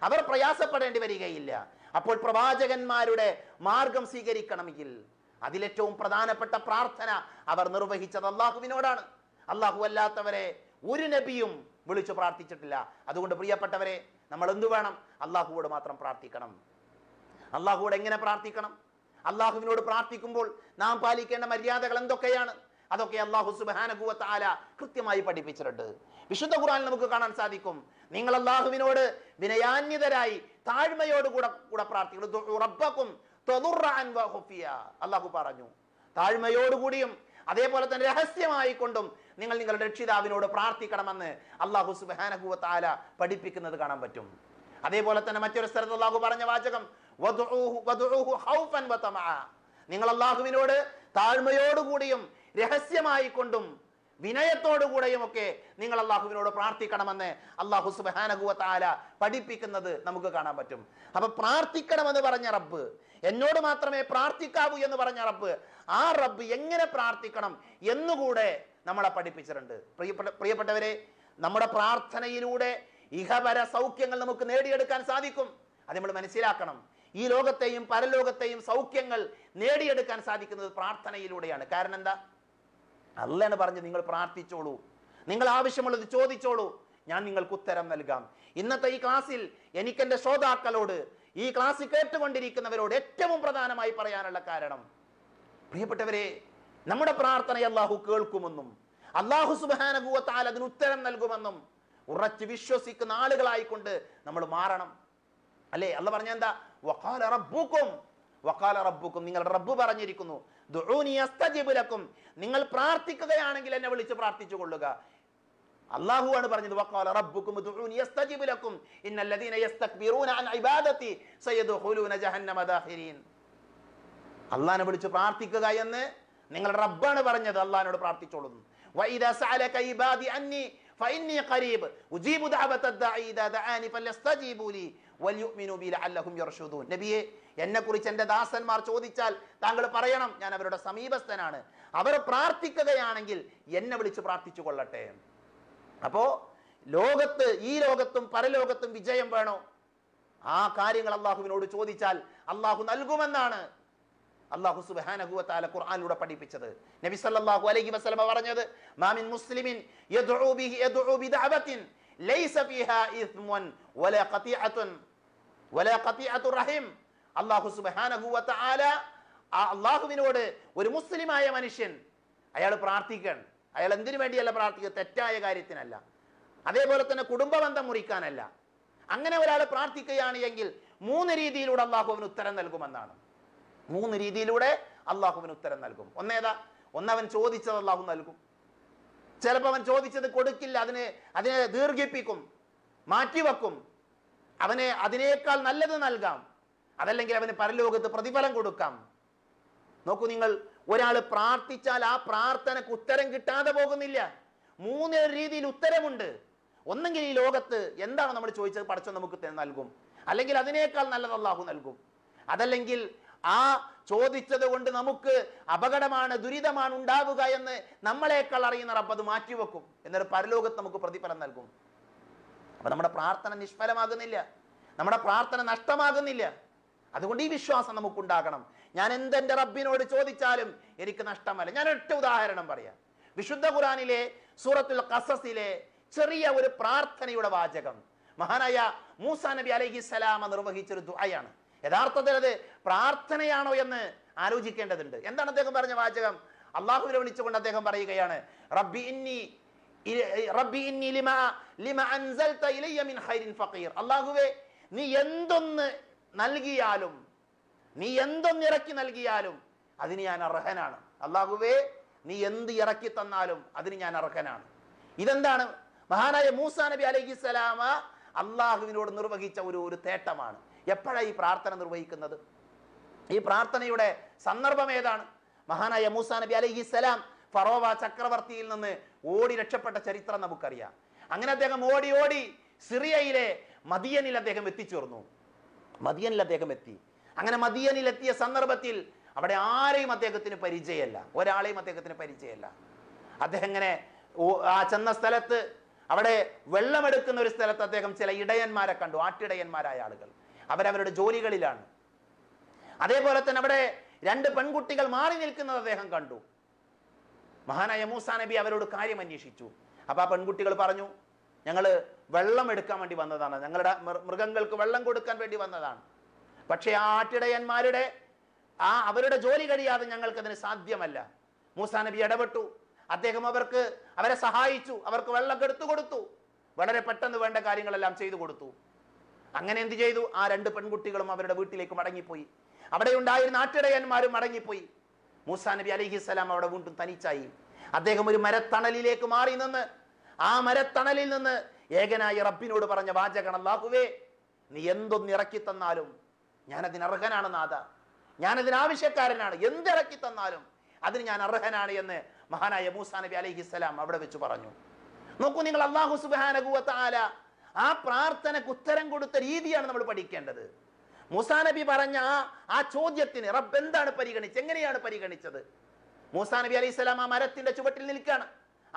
അവർ പ്രയാസപ്പെടേണ്ടി വരികയില്ല അപ്പോൾ പ്രവാചകന്മാരുടെ മാർഗം സ്വീകരിക്കണമെങ്കിൽ അതിലേറ്റവും പ്രധാനപ്പെട്ട പ്രാർത്ഥന അവർ നിർവഹിച്ചത് അള്ളാഹുവിനോടാണ് അള്ളാഹു അല്ലാത്തവരെ ഒരു നബിയും വിളിച്ചു പ്രാർത്ഥിച്ചിട്ടില്ല അതുകൊണ്ട് പ്രിയപ്പെട്ടവരെ നമ്മൾ എന്തു വേണം അള്ളാഹുവോട് മാത്രം പ്രാർത്ഥിക്കണം അള്ളാഹുവോട് എങ്ങനെ പ്രാർത്ഥിക്കണം അള്ളാഹുവിനോട് പ്രാർത്ഥിക്കുമ്പോൾ നാം പാലിക്കേണ്ട മര്യാദകൾ എന്തൊക്കെയാണ് അതൊക്കെ അള്ളാഹു സുബാനകുവത്താല കൃത്യമായി പഠിപ്പിച്ചിട്ടുണ്ട് വിശുദ്ധ ഖുറാൻ നമുക്ക് കാണാൻ സാധിക്കും നിങ്ങൾ അള്ളാഹുവിനോട് വിനയാന്യതരായി താഴ്മയോടുകൂടെ കൂടെ പ്രാർത്ഥിക്കുന്നു അള്ളാഹു പറഞ്ഞു താഴ്മയോടുകൂടിയും അതേപോലെ തന്നെ രഹസ്യമായി കൊണ്ടും നിങ്ങൾ നിങ്ങളുടെ രക്ഷിതാവിനോട് പ്രാർത്ഥിക്കണമെന്ന് അള്ളാഹു സുബാനഹുവത്താല പഠിപ്പിക്കുന്നത് കാണാൻ പറ്റും അതേപോലെ തന്നെ മറ്റൊരു സ്ഥലത്ത് അള്ളാഹു പറഞ്ഞ വാചകം നിങ്ങൾ അള്ളാഹുവിനോട് താഴ്മയോടുകൂടിയും രഹസ്യമായി കൊണ്ടും ഒക്കെ നിങ്ങൾ അള്ളാഹുവിനോട് പ്രാർത്ഥിക്കണമെന്ന് അള്ളാഹു സുബാനകുവത്താല പഠിപ്പിക്കുന്നത് നമുക്ക് കാണാൻ പറ്റും അപ്പൊ പ്രാർത്ഥിക്കണമെന്ന് പറഞ്ഞ റബ്ബ് എന്നോട് മാത്രമേ പ്രാർത്ഥിക്കാവൂ എന്ന് പറഞ്ഞ റബ്ബ് ആ റബ്ബ് എങ്ങനെ പ്രാർത്ഥിക്കണം എന്നുകൂടെ നമ്മളെ പഠിപ്പിച്ചിട്ടുണ്ട് പ്രിയപ്പെട്ട പ്രിയപ്പെട്ടവരെ നമ്മുടെ പ്രാർത്ഥനയിലൂടെ ഇഹപര സൗഖ്യങ്ങൾ നമുക്ക് നേടിയെടുക്കാൻ സാധിക്കും അത് നമ്മൾ മനസ്സിലാക്കണം ഈ ലോകത്തെയും പരലോകത്തെയും സൗഖ്യങ്ങൾ നേടിയെടുക്കാൻ സാധിക്കുന്നത് പ്രാർത്ഥനയിലൂടെയാണ് കാരണം എന്താ അല്ലെന്ന് പറഞ്ഞ് നിങ്ങൾ പ്രാർത്ഥിച്ചോളൂ നിങ്ങൾ ആവശ്യമുള്ളത് ചോദിച്ചോളൂ ഞാൻ നിങ്ങൾക്ക് ഉത്തരം നൽകാം ഇന്നത്തെ ഈ ക്ലാസ്സിൽ എനിക്കെന്റെ ശ്രോതാക്കളോട് ഈ ക്ലാസ് കേട്ടുകൊണ്ടിരിക്കുന്നവരോട് ഏറ്റവും പ്രധാനമായി പറയാനുള്ള കാരണം പ്രിയപ്പെട്ടവരെ നമ്മുടെ പ്രാർത്ഥന അള്ളാഹു കേൾക്കുമെന്നും അള്ളാഹു സുബാനഭൂവത്താൽ അതിന് ഉത്തരം നൽകുമെന്നും ഉറച്ചു വിശ്വസിക്കുന്ന ആളുകളായിക്കൊണ്ട് നമ്മൾ മാറണം അല്ലേ അല്ല പറഞ്ഞ എന്താ വക്കാല റബ്ബുക്കും നിങ്ങളുടെ റബ്ബ് പറഞ്ഞിരിക്കുന്നു ദുഹൂനിയസ്തജിബുലക്കും നിങ്ങൾ പ്രാർത്ഥിക്കുകയാണെങ്കിൽ എന്നെ വിളിച്ച് പ്രാർത്ഥിച്ചു കൊള്ളുക അള്ളാഹു ആണ് പറഞ്ഞത് വക്കാല റബ്ബുക്കും ദുഹൂനിയസ്തജിബുലക്കും ഇന്നല്ലദീന യസ്തക്ബിറൂന അൻ ഇബാദതി സയദുഖുലൂന ജഹന്നമ ദാഖിരീൻ അള്ളാഹിനെ വിളിച്ച് പ്രാർത്ഥിക്കുക എന്ന് നിങ്ങളുടെ റബ്ബാണ് പറഞ്ഞത് അള്ളാഹിനോട് പ്രാർത്ഥിച്ചോളുന്നു വൈദ സഅലക ഇബാദി അന്നി ഫഇന്നി ഖരീബ് ഉജീബു ദഅവത ദാഇ ഇദാ ദആനി ഫലസ്തജീബു ലീ നബിയെ കുറിച്ച് എന്റെ ദാസന്മാർ ചോദിച്ചാൽ താങ്കൾ പറയണം ഞാൻ അവരുടെ സമീപസ്ഥനാണ് അവർ പ്രാർത്ഥിക്കുകയാണെങ്കിൽ എന്നെ വിളിച്ച് പ്രാർത്ഥിച്ചു കൊള്ളട്ടെ അപ്പോൾ ലോകത്ത് ഈ ലോകത്തും പരലോകത്തും വിജയം വേണോ ആ കാര്യങ്ങൾ അള്ളാഹുവിനോട് ചോദിച്ചാൽ അള്ളാഹു നൽകുമെന്നാണ് അള്ളാഹു സുബാനഹുവത്താല ഖുർആാനിലൂടെ പഠിപ്പിച്ചത് നബി സല്ലല്ലാഹു അലൈഹി വസല്ലമ പറഞ്ഞത് മാമിൻ മുസ്ലിമിൻ യദ്ഉ ബിഹി ലൈസ ഫീഹാ ഇസ്മുൻ വലാ ഖതിഅത്തുൻ അള്ളാഹു അള്ളാഹുവിനോട് ഒരു മുസ്ലിമായ മനുഷ്യൻ അയാൾ പ്രാർത്ഥിക്കണം അയാൾ എന്തിനു വേണ്ടിയല്ല പ്രാർത്ഥിക്കുക തെറ്റായ കാര്യത്തിനല്ല അതേപോലെ തന്നെ കുടുംബബന്ധം മുറിക്കാനല്ല അങ്ങനെ ഒരാൾ പ്രാർത്ഥിക്കുകയാണ് എങ്കിൽ മൂന്ന് രീതിയിലൂടെ അള്ളാഹുവിന് ഉത്തരം നൽകുമെന്നാണ് മൂന്ന് രീതിയിലൂടെ അള്ളാഹുവിന് ഉത്തരം നൽകും ഒന്നേതാ ഒന്നവൻ ചോദിച്ചത് അള്ളാഹു നൽകും ചിലപ്പോൾ അവൻ ചോദിച്ചത് കൊടുക്കില്ല അതിന് അതിനെ ദീർഘിപ്പിക്കും മാറ്റിവെക്കും അവനെ അതിനേക്കാൾ നല്ലത് നൽകാം അതല്ലെങ്കിൽ അവന് പരലോകത്ത് പ്രതിഫലം കൊടുക്കാം നോക്കൂ നിങ്ങൾ ഒരാൾ പ്രാർത്ഥിച്ചാൽ ആ പ്രാർത്ഥനക്ക് ഉത്തരം കിട്ടാതെ പോകുന്നില്ല മൂന്ന് രീതിയിൽ ഉത്തരമുണ്ട് ഒന്നെങ്കിൽ ഈ ലോകത്ത് എന്താണ് നമ്മൾ ചോദിച്ചത് പഠിച്ചോ നമുക്ക് നൽകും അല്ലെങ്കിൽ അതിനേക്കാൾ നല്ലത് അള്ളാഹു നൽകും അതല്ലെങ്കിൽ ആ ചോദിച്ചത് കൊണ്ട് നമുക്ക് അപകടമാണ് ദുരിതമാണ് ഉണ്ടാവുക എന്ന് നമ്മളെക്കാൾ അറിയുന്ന റബ്ബ് അത് മാറ്റിവെക്കും എന്നൊരു പരലോകത്ത് നമുക്ക് പ്രതിഫലം നൽകും അപ്പോൾ നമ്മുടെ പ്രാർത്ഥന നിഷ്ഫലമാകുന്നില്ല നമ്മുടെ പ്രാർത്ഥന നഷ്ടമാകുന്നില്ല അതുകൊണ്ട് ഈ വിശ്വാസം നമുക്കുണ്ടാകണം ഞാൻ എന്തെൻ്റെ റബ്ബിനോട് ചോദിച്ചാലും എനിക്ക് നഷ്ടമല്ല ഞാൻ ഒറ്റ ഉദാഹരണം പറയാം വിശുദ്ധ ഖുറാനിലെ സൂറത്തുൽ കസസിലെ ചെറിയ ഒരു പ്രാർത്ഥനയുടെ വാചകം മഹാനായ മൂസ നബി അലഹിസ്സലാമ നിർവഹിച്ചൊരു ദുആയാണ് യഥാർത്ഥത്തിൽ അത് പ്രാർത്ഥനയാണോ എന്ന് ആലോചിക്കേണ്ടതുണ്ട് എന്താണ് അദ്ദേഹം പറഞ്ഞ വാചകം അള്ളാഹുവിനെ വിളിച്ചുകൊണ്ട് അദ്ദേഹം പറയുകയാണ് റബ്ബി ഇന്നി അള്ളാഹുവേ നീ എന്തൊന്ന് നൽകിയാലും നീ എന്തൊന്ന് ഇറക്കി നൽകിയാലും അതിന് ഞാൻ അർഹനാണ് അള്ളാഹുവേ നീ എന്ത് ഇറക്കി തന്നാലും അതിന് ഞാൻ അർഹനാണ് ഇതെന്താണ് മഹാനായ മൂസ നബി സ്വലാമ അള്ളാഹുവിനോട് നിർവഹിച്ച ഒരു ഒരു തേട്ടമാണ് എപ്പോഴാണ് ഈ പ്രാർത്ഥന നിർവഹിക്കുന്നത് ഈ പ്രാർത്ഥനയുടെ സന്ദർഭം ഏതാണ് മഹാനായ മൂസ നബി അലൈഹിസ്സലാം ഫറോവ ചക്രവർത്തിയിൽ നിന്ന് ഓടി രക്ഷപ്പെട്ട ചരിത്രം നമുക്കറിയാം അങ്ങനെ അദ്ദേഹം ഓടി ഓടി സിറിയയിലെ മദിയനിൽ അദ്ദേഹം എത്തിച്ചേർന്നു മദിയനിൽ അദ്ദേഹം എത്തി അങ്ങനെ മദിയനിൽ എത്തിയ സന്ദർഭത്തിൽ അവിടെ ആരെയും അദ്ദേഹത്തിന് പരിചയമല്ല ഒരാളെയും അദ്ദേഹത്തിന് പരിചയമല്ല അദ്ദേഹം ഇങ്ങനെ ആ ചെന്ന സ്ഥലത്ത് അവിടെ വെള്ളമെടുക്കുന്ന ഒരു സ്ഥലത്ത് അദ്ദേഹം ചില ഇടയന്മാരെ കണ്ടു ആട്ടിടയന്മാരായ ആളുകൾ അവരവരുടെ ജോലികളിലാണ് അതേപോലെ തന്നെ അവിടെ രണ്ട് പെൺകുട്ടികൾ മാറി നിൽക്കുന്നത് അദ്ദേഹം കണ്ടു മഹാനായ മൂസാ നബി അവരോട് കാര്യം അന്വേഷിച്ചു അപ്പോൾ ആ പെൺകുട്ടികൾ പറഞ്ഞു ഞങ്ങൾ വെള്ളം എടുക്കാൻ വേണ്ടി വന്നതാണ് ഞങ്ങളുടെ മൃഗങ്ങൾക്ക് വെള്ളം കൊടുക്കാൻ വേണ്ടി വന്നതാണ് പക്ഷേ ആ ആട്ടിടയന്മാരുടെ ആ അവരുടെ ജോലി കഴിയാതെ ഞങ്ങൾക്കതിന് സാധ്യമല്ല മൂസാ നബി ഇടപെട്ടു അദ്ദേഹം അവർക്ക് അവരെ സഹായിച്ചു അവർക്ക് വെള്ളം എടുത്തു കൊടുത്തു വളരെ പെട്ടെന്ന് വേണ്ട കാര്യങ്ങളെല്ലാം ചെയ്തു കൊടുത്തു അങ്ങനെ എന്ത് ചെയ്തു ആ രണ്ട് പെൺകുട്ടികളും അവരുടെ വീട്ടിലേക്ക് മടങ്ങിപ്പോയി അവിടെ ഉണ്ടായിരുന്ന ആട്ടിടയന്മാരും മടങ്ങിപ്പോയി മൂസാ നബി സ്വലാം അവിടെ വീണ്ടും തനിച്ചായി അദ്ദേഹം ഒരു മരത്തണലിലേക്ക് മാറി നിന്ന് ആ മരത്തണലിൽ നിന്ന് ഏകനായ റബ്ബിനോട് പറഞ്ഞ വാചകണം അല്ലാഹുവേ നീ ഇറക്കി തന്നാലും ഞാനതിന് അർഹനാണ് നാഥ ഞാനതിന് ആവശ്യക്കാരനാണ് എന്തിറക്കി തന്നാലും അതിന് ഞാൻ അർഹനാണ് എന്ന് മഹാനായ മൂസാ നബി സ്വലാം അവിടെ വെച്ച് പറഞ്ഞു നോക്കൂ നിങ്ങൾ അള്ളാഹു ആല ആ പ്രാർത്ഥനക്ക് ഉത്തരം കൊടുത്ത രീതിയാണ് നമ്മൾ പഠിക്കേണ്ടത് മൂസാ നബി പറഞ്ഞ ആ ആ ചോദ്യത്തിന് റബ്ബ് എന്താണ് പരിഗണിച്ച് എങ്ങനെയാണ് പരിഗണിച്ചത് മൂസാ നബി അലൈഹി സ്വലാം ആ മരത്തിന്റെ ചുവട്ടിൽ നിൽക്കുകയാണ്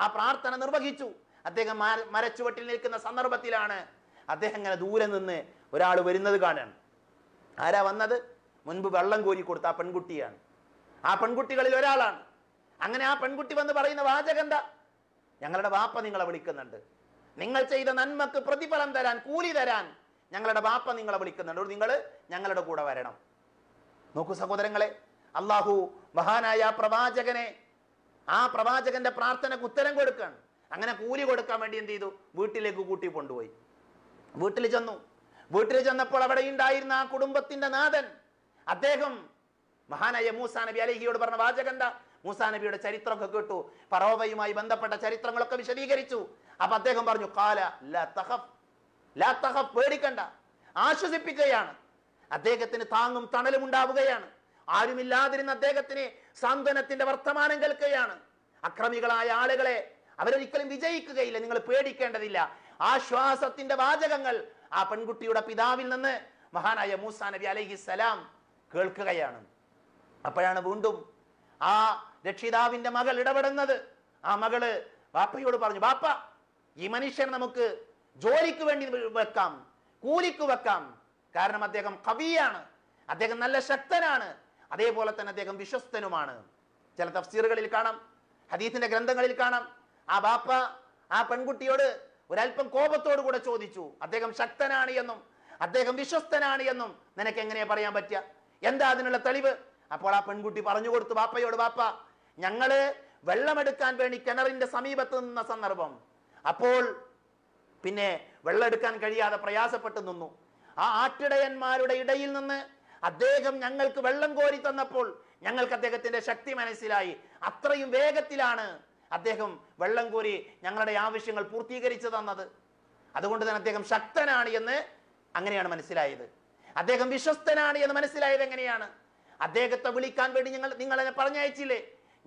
ആ പ്രാർത്ഥന നിർവഹിച്ചു അദ്ദേഹം മരച്ചുവട്ടിൽ നിൽക്കുന്ന സന്ദർഭത്തിലാണ് അദ്ദേഹം ഇങ്ങനെ ദൂരെ നിന്ന് ഒരാൾ വരുന്നത് കാണുകയാണ് ആരാ വന്നത് മുൻപ് വെള്ളം കോരി കൊടുത്ത ആ പെൺകുട്ടിയാണ് ആ പെൺകുട്ടികളിൽ ഒരാളാണ് അങ്ങനെ ആ പെൺകുട്ടി വന്ന് പറയുന്ന വാചകം എന്താ ഞങ്ങളുടെ വാപ്പ നിങ്ങളെ വിളിക്കുന്നുണ്ട് നിങ്ങൾ ചെയ്ത നന്മക്ക് പ്രതിഫലം തരാൻ കൂലി തരാൻ ഞങ്ങളുടെ ബാപ്പ നിങ്ങളെ വിളിക്കുന്നുണ്ട് നിങ്ങൾ ഞങ്ങളുടെ കൂടെ വരണം നോക്കൂ സഹോദരങ്ങളെ അള്ളാഹു മഹാനായ പ്രവാചകനെ ആ പ്രവാചകന്റെ പ്രാർത്ഥനക്ക് ഉത്തരം കൊടുക്കുകയാണ് അങ്ങനെ കൂലി കൊടുക്കാൻ വേണ്ടി എന്ത് ചെയ്തു വീട്ടിലേക്ക് കൂട്ടി കൊണ്ടുപോയി വീട്ടിൽ ചെന്നു വീട്ടിൽ ചെന്നപ്പോൾ അവിടെ ഉണ്ടായിരുന്ന ആ കുടുംബത്തിന്റെ നാഥൻ അദ്ദേഹം മഹാനായ മൂസാ നബി അലഹിയോട് പറഞ്ഞ വാചകണ്ട മൂസാ നബിയുടെ ചരിത്രമൊക്കെ കേട്ടു പറോവയുമായി ബന്ധപ്പെട്ട ചരിത്രങ്ങളൊക്കെ വിശദീകരിച്ചു അപ്പൊ അദ്ദേഹം പറഞ്ഞു കാല ല ലാത്തഹ പേടിക്കണ്ട ആശ്വസിപ്പിക്കുകയാണ് അദ്ദേഹത്തിന് താങ്ങും തണലും ഉണ്ടാവുകയാണ് ആരുമില്ലാതിരുന്ന അദ്ദേഹത്തിന് സാന്ത്വനത്തിന്റെ വർത്തമാനം കേൾക്കുകയാണ് അക്രമികളായ ആളുകളെ അവരൊരിക്കലും വിജയിക്കുകയില്ല നിങ്ങൾ പേടിക്കേണ്ടതില്ല ആശ്വാസത്തിന്റെ വാചകങ്ങൾ ആ പെൺകുട്ടിയുടെ പിതാവിൽ നിന്ന് മഹാനായ മൂസാ നബി അലഹി സലാം കേൾക്കുകയാണ് അപ്പോഴാണ് വീണ്ടും ആ രക്ഷിതാവിന്റെ മകൾ ഇടപെടുന്നത് ആ മകള് വാപ്പയോട് പറഞ്ഞു ബാപ്പ ഈ മനുഷ്യൻ നമുക്ക് ജോലിക്ക് വേണ്ടി വെക്കാം കൂലിക്ക് വെക്കാം കാരണം അദ്ദേഹം കവിയാണ് അദ്ദേഹം നല്ല ശക്തനാണ് അതേപോലെ തന്നെ അദ്ദേഹം വിശ്വസ്തനുമാണ് ചില തഫ്സീറുകളിൽ കാണാം ഹദീസിന്റെ ഗ്രന്ഥങ്ങളിൽ കാണാം ആ ബാപ്പ ആ പെൺകുട്ടിയോട് ഒരല്പം കോപത്തോടു കൂടെ ചോദിച്ചു അദ്ദേഹം ശക്തനാണ് എന്നും അദ്ദേഹം വിശ്വസ്തനാണ് എന്നും നിനക്ക് എങ്ങനെയാ പറയാൻ പറ്റുക എന്താ അതിനുള്ള തെളിവ് അപ്പോൾ ആ പെൺകുട്ടി പറഞ്ഞു കൊടുത്തു ബാപ്പയോട് ബാപ്പ ഞങ്ങള് വെള്ളമെടുക്കാൻ വേണ്ടി കിണറിന്റെ സമീപത്ത് നിന്ന സന്ദർഭം അപ്പോൾ പിന്നെ വെള്ളമെടുക്കാൻ കഴിയാതെ പ്രയാസപ്പെട്ട് നിന്നു ആ ആട്ടിടയന്മാരുടെ ഇടയിൽ നിന്ന് അദ്ദേഹം ഞങ്ങൾക്ക് വെള്ളം കോരി തന്നപ്പോൾ ഞങ്ങൾക്ക് അദ്ദേഹത്തിന്റെ ശക്തി മനസ്സിലായി അത്രയും വേഗത്തിലാണ് അദ്ദേഹം വെള്ളം കോരി ഞങ്ങളുടെ ആവശ്യങ്ങൾ പൂർത്തീകരിച്ചു തന്നത് അതുകൊണ്ട് തന്നെ അദ്ദേഹം ശക്തനാണ് എന്ന് അങ്ങനെയാണ് മനസ്സിലായത് അദ്ദേഹം വിശ്വസ്തനാണ് എന്ന് മനസ്സിലായത് എങ്ങനെയാണ് അദ്ദേഹത്തെ വിളിക്കാൻ വേണ്ടി ഞങ്ങൾ നിങ്ങൾ എന്നെ പറഞ്ഞയച്ചില്ലേ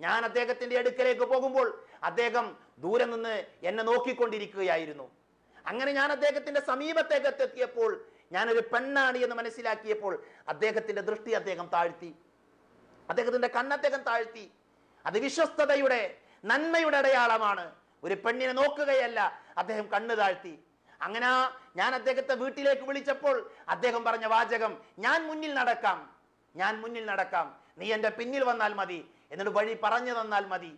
ഞാൻ അദ്ദേഹത്തിന്റെ അടുക്കലേക്ക് പോകുമ്പോൾ അദ്ദേഹം ദൂരെ നിന്ന് എന്നെ നോക്കിക്കൊണ്ടിരിക്കുകയായിരുന്നു അങ്ങനെ ഞാൻ അദ്ദേഹത്തിന്റെ സമീപത്തേക്ക് എത്തിയപ്പോൾ ഞാനൊരു പെണ്ണാണ് എന്ന് മനസ്സിലാക്കിയപ്പോൾ അദ്ദേഹത്തിന്റെ ദൃഷ്ടി അദ്ദേഹം താഴ്ത്തി അദ്ദേഹത്തിന്റെ കണ്ണദ്ദേഹം താഴ്ത്തി അത് വിശ്വസ്തതയുടെ നന്മയുടെ അടയാളമാണ് ഒരു പെണ്ണിനെ നോക്കുകയല്ല അദ്ദേഹം കണ്ണു താഴ്ത്തി അങ്ങനെ ഞാൻ അദ്ദേഹത്തെ വീട്ടിലേക്ക് വിളിച്ചപ്പോൾ അദ്ദേഹം പറഞ്ഞ വാചകം ഞാൻ മുന്നിൽ നടക്കാം ഞാൻ മുന്നിൽ നടക്കാം നീ എൻ്റെ പിന്നിൽ വന്നാൽ മതി എന്നിട്ട് വഴി പറഞ്ഞു തന്നാൽ മതി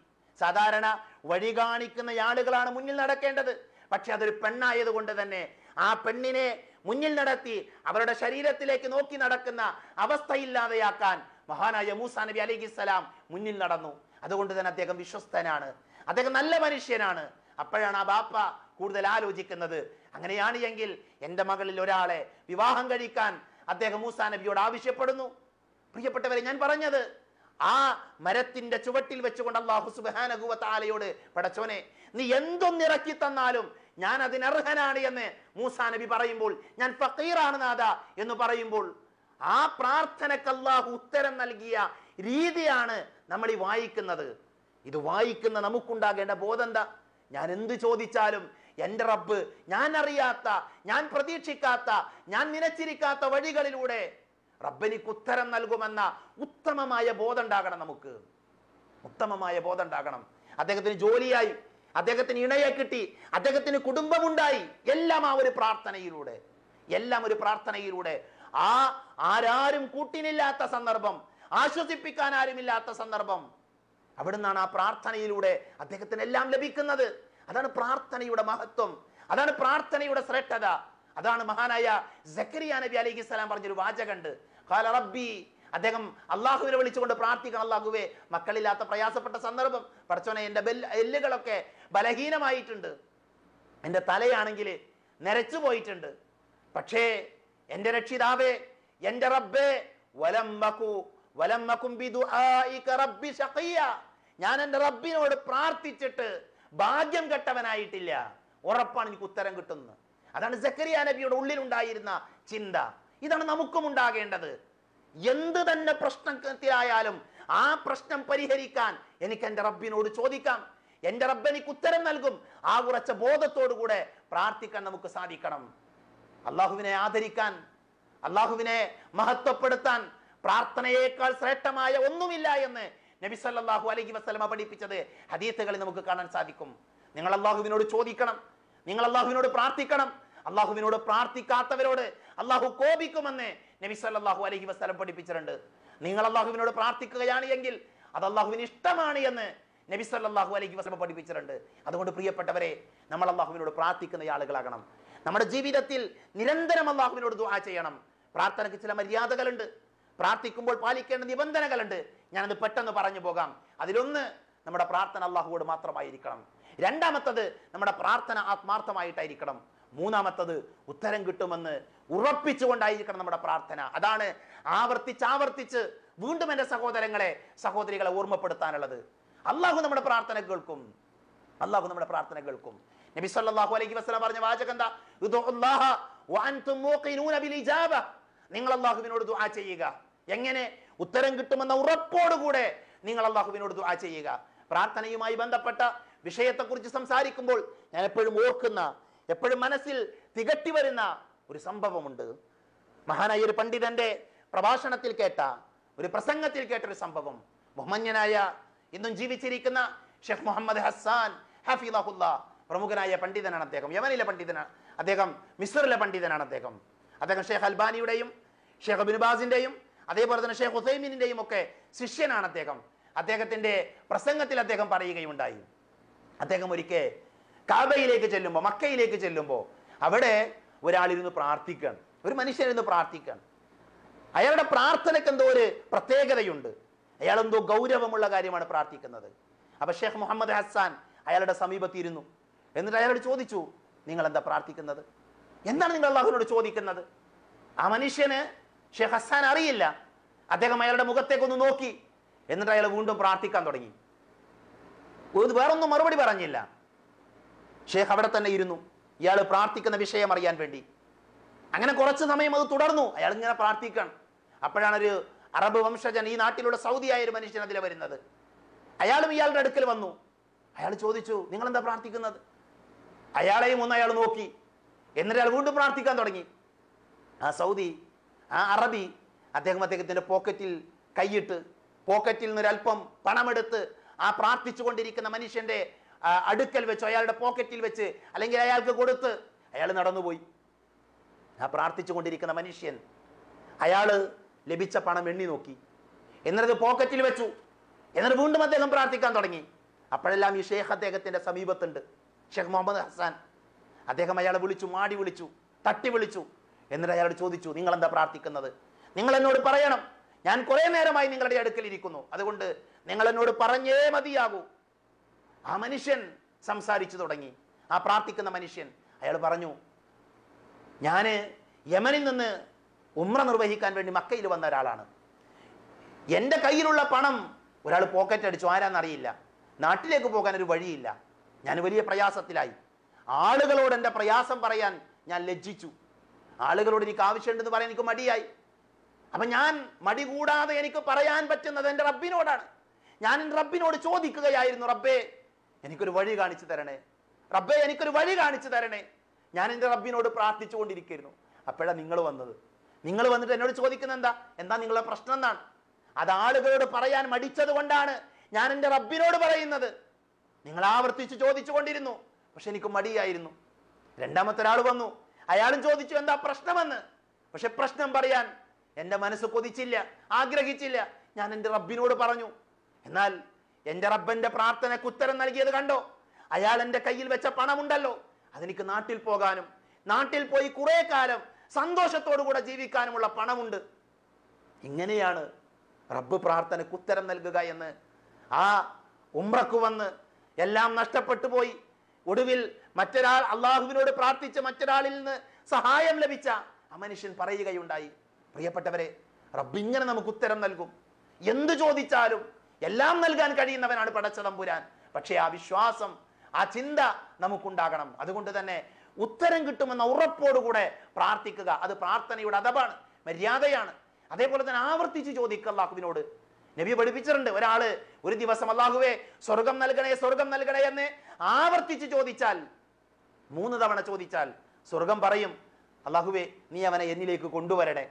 സാധാരണ വഴി കാണിക്കുന്ന ആളുകളാണ് മുന്നിൽ നടക്കേണ്ടത് പക്ഷെ അതൊരു പെണ്ണായതുകൊണ്ട് തന്നെ ആ പെണ്ണിനെ മുന്നിൽ നടത്തി അവരുടെ ശരീരത്തിലേക്ക് നോക്കി നടക്കുന്ന അവസ്ഥയില്ലാതെയാക്കാൻ മഹാനായ മൂസ നബി അലിഖിസ്സലാം മുന്നിൽ നടന്നു അതുകൊണ്ട് തന്നെ അദ്ദേഹം വിശ്വസ്തനാണ് അദ്ദേഹം നല്ല മനുഷ്യനാണ് അപ്പോഴാണ് ആ ബാപ്പ കൂടുതൽ ആലോചിക്കുന്നത് അങ്ങനെയാണ് എങ്കിൽ എൻ്റെ മകളിൽ ഒരാളെ വിവാഹം കഴിക്കാൻ അദ്ദേഹം മൂസ നബിയോട് ആവശ്യപ്പെടുന്നു പ്രിയപ്പെട്ടവരെ ഞാൻ പറഞ്ഞത് ആ മരത്തിന്റെ ചുവട്ടിൽ വെച്ചുകൊണ്ട് അള്ളാഹു സുബാനകുവ താലയോട് പടച്ചോനെ നീ എന്തൊന്നിറക്കി തന്നാലും ഞാൻ അതിനർഹനാണ് എന്ന് മൂസാ നബി പറയുമ്പോൾ ഞാൻ ഫക്കീറാണ് നാഥ എന്ന് പറയുമ്പോൾ ആ പ്രാർത്ഥനക്ക് ഉത്തരം നൽകിയ രീതിയാണ് നമ്മൾ ഈ വായിക്കുന്നത് ഇത് വായിക്കുന്ന നമുക്കുണ്ടാകേണ്ട ബോധം എന്താ ഞാൻ എന്ത് ചോദിച്ചാലും എൻ്റെ റബ്ബ് ഞാൻ അറിയാത്ത ഞാൻ പ്രതീക്ഷിക്കാത്ത ഞാൻ നിലച്ചിരിക്കാത്ത വഴികളിലൂടെ റബ്ബനിക്ക് ഉത്തരം നൽകുമെന്ന ഉത്തമമായ ബോധം ഉണ്ടാകണം നമുക്ക് ഉത്തമമായ ബോധം ഉണ്ടാകണം അദ്ദേഹത്തിന് ജോലിയായി അദ്ദേഹത്തിന് ഇണയെ കിട്ടി അദ്ദേഹത്തിന് കുടുംബമുണ്ടായി എല്ലാം ആ ഒരു പ്രാർത്ഥനയിലൂടെ എല്ലാം ഒരു പ്രാർത്ഥനയിലൂടെ ആ ആരാരും കൂട്ടിനില്ലാത്ത സന്ദർഭം ആശ്വസിപ്പിക്കാൻ ആരുമില്ലാത്ത സന്ദർഭം അവിടുന്നാണ് ആ പ്രാർത്ഥനയിലൂടെ അദ്ദേഹത്തിന് എല്ലാം ലഭിക്കുന്നത് അതാണ് പ്രാർത്ഥനയുടെ മഹത്വം അതാണ് പ്രാർത്ഥനയുടെ ശ്രേഷ്ഠത അതാണ് മഹാനായ ജക്കരിയ നബി സ്വലാം പറഞ്ഞൊരു വാചകണ്ട് റബ്ബി അദ്ദേഹം അള്ളാഹുവിനെ വിളിച്ചുകൊണ്ട് പ്രാർത്ഥിക്കണം അള്ളാഹുവേ മക്കളില്ലാത്ത പ്രയാസപ്പെട്ട സന്ദർഭം പറച്ചോനെ എൻ്റെ ബെല്ല് എല്ലുകളൊക്കെ ബലഹീനമായിട്ടുണ്ട് എൻ്റെ തലയാണെങ്കിൽ നിരച്ചു പോയിട്ടുണ്ട് പക്ഷേ എൻ്റെ രക്ഷിതാവേ എൻ്റെ റബ്ബേ വലംബക്കു വലംബക്കും ഞാൻ എൻ്റെ റബ്ബിനോട് പ്രാർത്ഥിച്ചിട്ട് ഭാഗ്യം കെട്ടവനായിട്ടില്ല ഉറപ്പാണ് എനിക്ക് ഉത്തരം കിട്ടുന്നത് അതാണ് സക്കരിയ നബിയുടെ ഉള്ളിലുണ്ടായിരുന്ന ചിന്ത ഇതാണ് നമുക്കും ഉണ്ടാകേണ്ടത് എന്ത് തന്നെ പ്രശ്നത്തിലായാലും ആ പ്രശ്നം പരിഹരിക്കാൻ എനിക്ക് എൻ്റെ റബ്ബിനോട് ചോദിക്കാം എൻ്റെ റബ്ബ് എനിക്ക് ഉത്തരം നൽകും ആ ഉറച്ച ബോധത്തോടുകൂടെ പ്രാർത്ഥിക്കാൻ നമുക്ക് സാധിക്കണം അള്ളാഹുവിനെ ആദരിക്കാൻ അള്ളാഹുവിനെ മഹത്വപ്പെടുത്താൻ പ്രാർത്ഥനയേക്കാൾ ശ്രേഷ്ഠമായ ഒന്നുമില്ല എന്ന് നബി സല്ലാഹു അലൈഹി വസ്ലമ പഠിപ്പിച്ചത് ഹദീത്തുകളിൽ നമുക്ക് കാണാൻ സാധിക്കും നിങ്ങൾ അള്ളാഹുവിനോട് ചോദിക്കണം നിങ്ങൾ അള്ളാഹുവിനോട് പ്രാർത്ഥിക്കണം അള്ളാഹുവിനോട് പ്രാർത്ഥിക്കാത്തവരോട് അള്ളാഹു കോപിക്കുമെന്ന് നബി സല്ലാഹു അലഹി വസ്ലം പഠിപ്പിച്ചിട്ടുണ്ട് നിങ്ങൾ അള്ളാഹുവിനോട് പ്രാർത്ഥിക്കുകയാണ് എങ്കിൽ അത് അള്ളാഹുവിന് ഇഷ്ടമാണ് എന്ന് നബി സല്ലാഹു അലൈഹി വസ്ലം പഠിപ്പിച്ചിട്ടുണ്ട് അതുകൊണ്ട് പ്രിയപ്പെട്ടവരെ നമ്മൾ അള്ളാഹുവിനോട് പ്രാർത്ഥിക്കുന്ന ആളുകളാകണം നമ്മുടെ ജീവിതത്തിൽ നിരന്തരം അള്ളാഹുവിനോട് ദുആ ചെയ്യണം പ്രാർത്ഥനയ്ക്ക് ചില മര്യാദകളുണ്ട് പ്രാർത്ഥിക്കുമ്പോൾ പാലിക്കേണ്ട നിബന്ധനകളുണ്ട് ഞാനത് പെട്ടെന്ന് പറഞ്ഞു പോകാം അതിലൊന്ന് നമ്മുടെ പ്രാർത്ഥന അള്ളാഹുവോട് മാത്രമായിരിക്കണം രണ്ടാമത്തത് നമ്മുടെ പ്രാർത്ഥന ആത്മാർത്ഥമായിട്ടായിരിക്കണം മൂന്നാമത്തത് ഉത്തരം കിട്ടുമെന്ന് ഉറപ്പിച്ചുകൊണ്ടായിരിക്കണം നമ്മുടെ പ്രാർത്ഥന അതാണ് ആവർത്തിച്ച് ആവർത്തിച്ച് വീണ്ടും എൻ്റെ സഹോദരങ്ങളെ സഹോദരികളെ ഓർമ്മപ്പെടുത്താനുള്ളത് അള്ളാഹു നമ്മുടെ പ്രാർത്ഥന കേൾക്കും അള്ളാഹു നമ്മുടെ പ്രാർത്ഥന കേൾക്കും നബി സല്ലല്ലാഹു അലൈഹി വസല്ലം പറഞ്ഞ വാചകം എന്താ ഇദുല്ലാഹ വഅൻതും മൂഖിനൂന ബിൽ ഇജാബ നിങ്ങൾ അള്ളാഹുവിനോട് ദുആ ചെയ്യുക എങ്ങനെ ഉത്തരം കിട്ടുമെന്ന ഉറപ്പോടുകൂടെ നിങ്ങൾ അള്ളാഹുവിനോട് ദുആ ചെയ്യുക പ്രാർത്ഥനയുമായി ബന്ധപ്പെട്ട വിഷയത്തെക്കുറിച്ച് സംസാരിക്കുമ്പോൾ ഞാൻ എപ്പോഴും ഓർക്കുന്ന എപ്പോഴും മനസ്സിൽ തികട്ടി വരുന്ന ഒരു സംഭവമുണ്ട് മഹാനായ ഒരു പണ്ഡിതന്റെ പ്രഭാഷണത്തിൽ കേട്ട ഒരു പ്രസംഗത്തിൽ കേട്ട ഒരു സംഭവം ബഹുമന്യനായ ഇന്നും ജീവിച്ചിരിക്കുന്ന ഷെഫ് മുഹമ്മദ് ഹസ്സാൻ ഹഫീദഹുല്ല പ്രമുഖനായ പണ്ഡിതനാണ് അദ്ദേഹം യമനിലെ പണ്ഡിതനാണ് അദ്ദേഹം മിസ്റിലെ പണ്ഡിതനാണ് അദ്ദേഹം അദ്ദേഹം ഷെയ്ഖ് അൽബാനിയുടെയും ഷെയ്ഖ് ബിനുബാസിൻ്റെയും അതേപോലെ തന്നെ ഷെയ്ഖ് ഹുസൈമിൻ്റെയും ഒക്കെ ശിഷ്യനാണ് അദ്ദേഹം അദ്ദേഹത്തിന്റെ പ്രസംഗത്തിൽ അദ്ദേഹം പറയുകയുണ്ടായി അദ്ദേഹം ഒരിക്കൽ കാബയിലേക്ക് ചെല്ലുമ്പോൾ മക്കയിലേക്ക് ചെല്ലുമ്പോൾ അവിടെ ഒരാളിരുന്ന് പ്രാർത്ഥിക്കുകയാണ് ഒരു മനുഷ്യനിരുന്ന് പ്രാർത്ഥിക്കുകയാണ് അയാളുടെ പ്രാർത്ഥനയ്ക്ക് എന്തോ ഒരു പ്രത്യേകതയുണ്ട് അയാളെന്തോ ഗൗരവമുള്ള കാര്യമാണ് പ്രാർത്ഥിക്കുന്നത് അപ്പോൾ ഷെയ്ഖ് മുഹമ്മദ് ഹസ്സാൻ അയാളുടെ സമീപത്തിരുന്നു എന്നിട്ട് അയാളോട് ചോദിച്ചു നിങ്ങൾ എന്താ പ്രാർത്ഥിക്കുന്നത് എന്താണ് നിങ്ങൾ അള്ളാഹുവിനോട് ചോദിക്കുന്നത് ആ മനുഷ്യന് ഷെയ്ഖ് ഹസ്സാൻ അറിയില്ല അദ്ദേഹം അയാളുടെ മുഖത്തേക്കൊന്ന് നോക്കി എന്നിട്ട് അയാൾ വീണ്ടും പ്രാർത്ഥിക്കാൻ തുടങ്ങി വേറൊന്നും മറുപടി പറഞ്ഞില്ല ഷേഖ് അവിടെ തന്നെ ഇരുന്നു ഇയാൾ പ്രാർത്ഥിക്കുന്ന വിഷയം അറിയാൻ വേണ്ടി അങ്ങനെ കുറച്ച് സമയം അത് തുടർന്നു അയാൾ ഇങ്ങനെ പ്രാർത്ഥിക്കണം അപ്പോഴാണ് ഒരു അറബ് വംശജൻ ഈ നാട്ടിലുള്ള സൗദിയായ ഒരു മനുഷ്യൻ അതിലെ വരുന്നത് അയാളും ഇയാളുടെ അടുക്കൽ വന്നു അയാൾ ചോദിച്ചു നിങ്ങൾ എന്താ പ്രാർത്ഥിക്കുന്നത് അയാളെയും ഒന്ന് അയാൾ നോക്കി എന്നിട്ട് അയാൾ വീണ്ടും പ്രാർത്ഥിക്കാൻ തുടങ്ങി ആ സൗദി ആ അറബി അദ്ദേഹം അദ്ദേഹത്തിൻ്റെ പോക്കറ്റിൽ കൈയിട്ട് പോക്കറ്റിൽ നിന്നൊരല്പം പണമെടുത്ത് ആ പ്രാർത്ഥിച്ചുകൊണ്ടിരിക്കുന്ന മനുഷ്യൻ്റെ അടുക്കൽ വെച്ചോ അയാളുടെ പോക്കറ്റിൽ വെച്ച് അല്ലെങ്കിൽ അയാൾക്ക് കൊടുത്ത് അയാൾ നടന്നുപോയി ആ പ്രാർത്ഥിച്ചു കൊണ്ടിരിക്കുന്ന മനുഷ്യൻ അയാൾ ലഭിച്ച പണം എണ്ണി നോക്കി എന്നിട്ട് പോക്കറ്റിൽ വെച്ചു എന്നിട്ട് വീണ്ടും അദ്ദേഹം പ്രാർത്ഥിക്കാൻ തുടങ്ങി അപ്പോഴെല്ലാം ഈ ഷേഖ് അദ്ദേഹത്തിൻ്റെ സമീപത്തുണ്ട് ഷേഖ് മുഹമ്മദ് ഹസാൻ അദ്ദേഹം അയാളെ വിളിച്ചു മാടി വിളിച്ചു തട്ടി വിളിച്ചു എന്നിട്ട് അയാൾ ചോദിച്ചു നിങ്ങൾ എന്താ പ്രാർത്ഥിക്കുന്നത് നിങ്ങൾ എന്നോട് പറയണം ഞാൻ കുറേ നേരമായി നിങ്ങളുടെ അടുക്കൽ ഇരിക്കുന്നു അതുകൊണ്ട് നിങ്ങൾ എന്നോട് പറഞ്ഞേ മതിയാകൂ ആ മനുഷ്യൻ സംസാരിച്ചു തുടങ്ങി ആ പ്രാർത്ഥിക്കുന്ന മനുഷ്യൻ അയാൾ പറഞ്ഞു ഞാൻ യമനിൽ നിന്ന് ഉമ്ര നിർവഹിക്കാൻ വേണ്ടി മക്കയിൽ വന്ന ഒരാളാണ് എൻ്റെ കയ്യിലുള്ള പണം ഒരാൾ പോക്കറ്റ് അടിച്ചു ആരാന്നറിയില്ല നാട്ടിലേക്ക് പോകാൻ ഒരു വഴിയില്ല ഞാൻ വലിയ പ്രയാസത്തിലായി ആളുകളോട് എൻ്റെ പ്രയാസം പറയാൻ ഞാൻ ലജ്ജിച്ചു ആളുകളോട് എനിക്ക് ആവശ്യമുണ്ടെന്ന് പറയാൻ എനിക്ക് മടിയായി അപ്പം ഞാൻ മടി കൂടാതെ എനിക്ക് പറയാൻ പറ്റുന്നത് എൻ്റെ റബ്ബിനോടാണ് ഞാൻ എൻ്റെ റബ്ബിനോട് ചോദിക്കുകയായിരുന്നു റബ്ബേ എനിക്കൊരു വഴി കാണിച്ചു തരണേ റബ്ബെ എനിക്കൊരു വഴി കാണിച്ചു തരണേ ഞാൻ എൻ്റെ റബ്ബിനോട് കൊണ്ടിരിക്കുന്നു അപ്പോഴാണ് നിങ്ങൾ വന്നത് നിങ്ങൾ വന്നിട്ട് എന്നോട് ചോദിക്കുന്നത് എന്താ എന്താ നിങ്ങളുടെ പ്രശ്നം എന്നാണ് അത് ആളുകളോട് പറയാൻ മടിച്ചത് കൊണ്ടാണ് ഞാൻ എൻ്റെ റബ്ബിനോട് പറയുന്നത് നിങ്ങൾ ആവർത്തിച്ച് ചോദിച്ചു കൊണ്ടിരുന്നു പക്ഷെ എനിക്ക് മടിയായിരുന്നു രണ്ടാമത്തെ ഒരാൾ വന്നു അയാളും ചോദിച്ചു എന്താ പ്രശ്നമെന്ന് പക്ഷെ പ്രശ്നം പറയാൻ എൻ്റെ മനസ്സ് കൊതിച്ചില്ല ആഗ്രഹിച്ചില്ല ഞാൻ എൻ്റെ റബ്ബിനോട് പറഞ്ഞു എന്നാൽ എൻ്റെ റബ്ബൻ്റെ പ്രാർത്ഥനയ്ക്ക് ഉത്തരം നൽകിയത് കണ്ടോ അയാൾ എൻ്റെ കയ്യിൽ വെച്ച പണമുണ്ടല്ലോ അതെനിക്ക് നാട്ടിൽ പോകാനും നാട്ടിൽ പോയി കുറേ കാലം സന്തോഷത്തോടുകൂടെ ജീവിക്കാനുമുള്ള പണമുണ്ട് ഇങ്ങനെയാണ് റബ്ബ് പ്രാർത്ഥനയ്ക്ക് ഉത്തരം നൽകുക എന്ന് ആ ഉമ്രക്ക് വന്ന് എല്ലാം നഷ്ടപ്പെട്ടു പോയി ഒടുവിൽ മറ്റൊരാൾ അള്ളാഹുവിനോട് പ്രാർത്ഥിച്ച് മറ്റൊരാളിൽ നിന്ന് സഹായം ലഭിച്ച ആ മനുഷ്യൻ പറയുകയുണ്ടായി പ്രിയപ്പെട്ടവരെ റബ്ബ് ഇങ്ങനെ നമുക്ക് ഉത്തരം നൽകും എന്തു ചോദിച്ചാലും എല്ലാം നൽകാൻ കഴിയുന്നവനാണ് പടച്ചതമ്പുരാൻ പക്ഷേ ആ വിശ്വാസം ആ ചിന്ത നമുക്കുണ്ടാകണം അതുകൊണ്ട് തന്നെ ഉത്തരം കിട്ടുമെന്ന ഉറപ്പോടുകൂടെ പ്രാർത്ഥിക്കുക അത് പ്രാർത്ഥനയുടെ അതവാണ് മര്യാദയാണ് അതേപോലെ തന്നെ ആവർത്തിച്ച് ചോദിക്കുക അള്ളാഹുവിനോട് നബി പഠിപ്പിച്ചിട്ടുണ്ട് ഒരാള് ഒരു ദിവസം അള്ളാഹുവേ സ്വർഗം നൽകണേ സ്വർഗം നൽകണേ എന്ന് ആവർത്തിച്ച് ചോദിച്ചാൽ മൂന്ന് തവണ ചോദിച്ചാൽ സ്വർഗം പറയും അള്ളാഹുവേ നീ അവനെ എന്നിലേക്ക് കൊണ്ടുവരണേ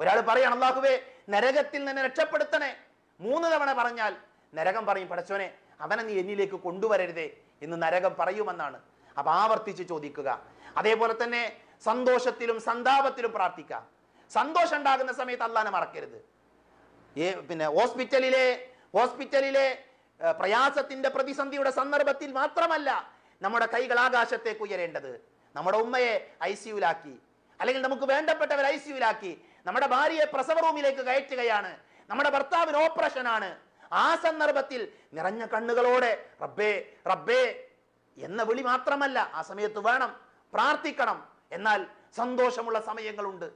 ഒരാൾ പറയാണ് അള്ളാഹുവേ നരകത്തിൽ നിന്നെ രക്ഷപ്പെടുത്തണേ മൂന്ന് തവണ പറഞ്ഞാൽ നരകം പറയും പടച്ചോനെ അവനെ നീ എന്നിലേക്ക് കൊണ്ടുവരരുതേ എന്ന് നരകം പറയുമെന്നാണ് അപ്പൊ ആവർത്തിച്ച് ചോദിക്കുക അതേപോലെ തന്നെ സന്തോഷത്തിലും സന്താപത്തിലും പ്രാർത്ഥിക്കുക സന്തോഷം ഉണ്ടാകുന്ന സമയത്ത് അള്ളാനെ മറക്കരുത് ഏ പിന്നെ ഹോസ്പിറ്റലിലെ ഹോസ്പിറ്റലിലെ പ്രയാസത്തിന്റെ പ്രതിസന്ധിയുടെ സന്ദർഭത്തിൽ മാത്രമല്ല നമ്മുടെ കൈകൾ ആകാശത്തേക്ക് ഉയരേണ്ടത് നമ്മുടെ ഉമ്മയെ ഐ സിയുലാക്കി അല്ലെങ്കിൽ നമുക്ക് വേണ്ടപ്പെട്ടവരെ ഐ സിയുലാക്കി നമ്മുടെ ഭാര്യയെ പ്രസവ റൂമിലേക്ക് കയറ്റുകയാണ് നമ്മുടെ ഭർത്താവിന് ആണ് ആ സന്ദർഭത്തിൽ നിറഞ്ഞ കണ്ണുകളോടെ റബ്ബേ റബ്ബേ എന്ന വിളി മാത്രമല്ല ആ സമയത്ത് വേണം പ്രാർത്ഥിക്കണം എന്നാൽ സന്തോഷമുള്ള സമയങ്ങളുണ്ട്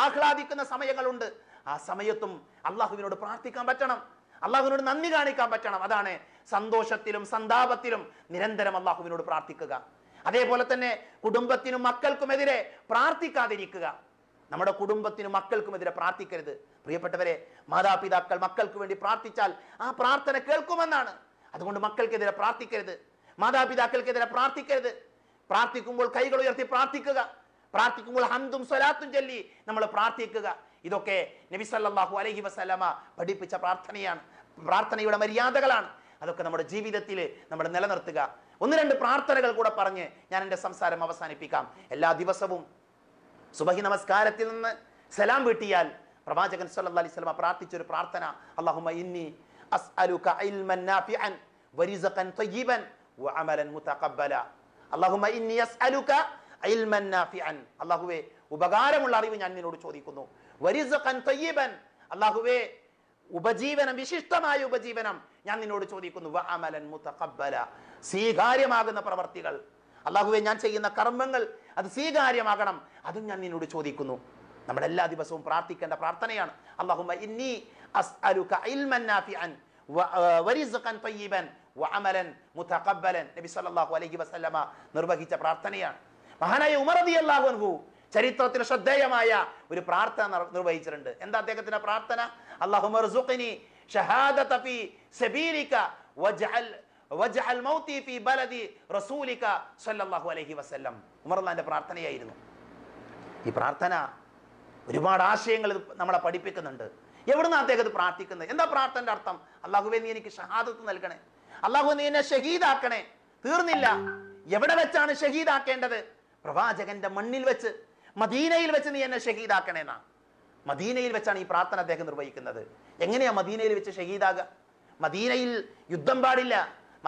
ആഹ്ലാദിക്കുന്ന സമയങ്ങളുണ്ട് ആ സമയത്തും അള്ളാഹുവിനോട് പ്രാർത്ഥിക്കാൻ പറ്റണം അള്ളാഹുവിനോട് നന്ദി കാണിക്കാൻ പറ്റണം അതാണ് സന്തോഷത്തിലും സന്താപത്തിലും നിരന്തരം അള്ളാഹുവിനോട് പ്രാർത്ഥിക്കുക അതേപോലെ തന്നെ കുടുംബത്തിനും മക്കൾക്കുമെതിരെ പ്രാർത്ഥിക്കാതിരിക്കുക നമ്മുടെ കുടുംബത്തിനും മക്കൾക്കുമെതിരെ പ്രാർത്ഥിക്കരുത് പ്രിയപ്പെട്ടവരെ മാതാപിതാക്കൾ മക്കൾക്ക് വേണ്ടി പ്രാർത്ഥിച്ചാൽ ആ പ്രാർത്ഥന കേൾക്കുമെന്നാണ് അതുകൊണ്ട് മക്കൾക്കെതിരെ പ്രാർത്ഥിക്കരുത് മാതാപിതാക്കൾക്കെതിരെ പ്രാർത്ഥിക്കരുത് പ്രാർത്ഥിക്കുമ്പോൾ കൈകൾ ഉയർത്തി പ്രാർത്ഥിക്കുക പ്രാർത്ഥിക്കുമ്പോൾ ഹന്തും സ്വലാത്തും ചൊല്ലി നമ്മൾ പ്രാർത്ഥിക്കുക ഇതൊക്കെ നബി സല്ലാഹു അലഹി വസ്ലമ പഠിപ്പിച്ച പ്രാർത്ഥനയാണ് പ്രാർത്ഥനയുടെ മര്യാദകളാണ് അതൊക്കെ നമ്മുടെ ജീവിതത്തിൽ നമ്മൾ നിലനിർത്തുക ഒന്ന് രണ്ട് പ്രാർത്ഥനകൾ കൂടെ പറഞ്ഞ് ഞാൻ എൻ്റെ സംസാരം അവസാനിപ്പിക്കാം എല്ലാ ദിവസവും സുബഹി നമസ്കാരത്തിൽ നിന്ന് സലാം വീട്ടിയാൽ പ്രവാചകൻ സല്ലാ അലൈഹി സ്വലമ പ്രാർത്ഥിച്ചൊരു പ്രാർത്ഥന അള്ളാഹുമ ഇന്നി ഇന്നി ഉപകാരമുള്ള അറിവ് ഞാൻ നിന്നോട് ചോദിക്കുന്നു അള്ളാഹുവെ ഉപജീവനം വിശിഷ്ടമായ ഉപജീവനം ഞാൻ നിന്നോട് ചോദിക്കുന്നു സ്വീകാര്യമാകുന്ന പ്രവർത്തികൾ അള്ളാഹുവെ ഞാൻ ചെയ്യുന്ന കർമ്മങ്ങൾ അത് സ്വീകാര്യമാകണം അതും ഞാൻ നിന്നോട് ചോദിക്കുന്നു നമ്മൾ എല്ലാ ദിവസവും പ്രാർത്ഥിക്കേണ്ട പ്രാർത്ഥനയാണ് ഇന്നി വഅമലൻ നബി സല്ലല്ലാഹു അലൈഹി വസല്ലമ നിർവഹിച്ച പ്രാർത്ഥനയാണ് മഹാനായ ഉമർ റളിയല്ലാഹു അൻഹു ചരിത്രത്തിൽ ശ്രദ്ധേയമായ ഒരു പ്രാർത്ഥന നിർവഹിച്ചിട്ടുണ്ട് എന്താ അദ്ദേഹത്തിന്റെ പ്രാർത്ഥന അള്ളാഹു ഷഹാദത സബീലിക മൗതി റസൂലിക സല്ലല്ലാഹു അലൈഹി വസല്ലം ഉമർ പ്രാർത്ഥനയായിരുന്നു ഈ പ്രാർത്ഥന ഒരുപാട് ആശയങ്ങൾ ഇത് നമ്മളെ പഠിപ്പിക്കുന്നുണ്ട് എവിടുന്ന് അദ്ദേഹം പ്രാർത്ഥിക്കുന്നത് എന്താ പ്രാർത്ഥനയുടെ അർത്ഥം അള്ളാഹുവെ നീ എനിക്ക് ഷഹാദത്ത് നൽകണേ അള്ളാഹു നീ എന്നെ ഷഹീദാക്കണേ തീർന്നില്ല എവിടെ വെച്ചാണ് ഷഹീദാക്കേണ്ടത് പ്രവാചകന്റെ മണ്ണിൽ വെച്ച് മദീനയിൽ വെച്ച് നീ എന്നെ ഷഹീദാക്കണേന്നാ മദീനയിൽ വെച്ചാണ് ഈ പ്രാർത്ഥന അദ്ദേഹം നിർവഹിക്കുന്നത് എങ്ങനെയാ മദീനയിൽ വെച്ച് ഷഹീദാകുക മദീനയിൽ യുദ്ധം പാടില്ല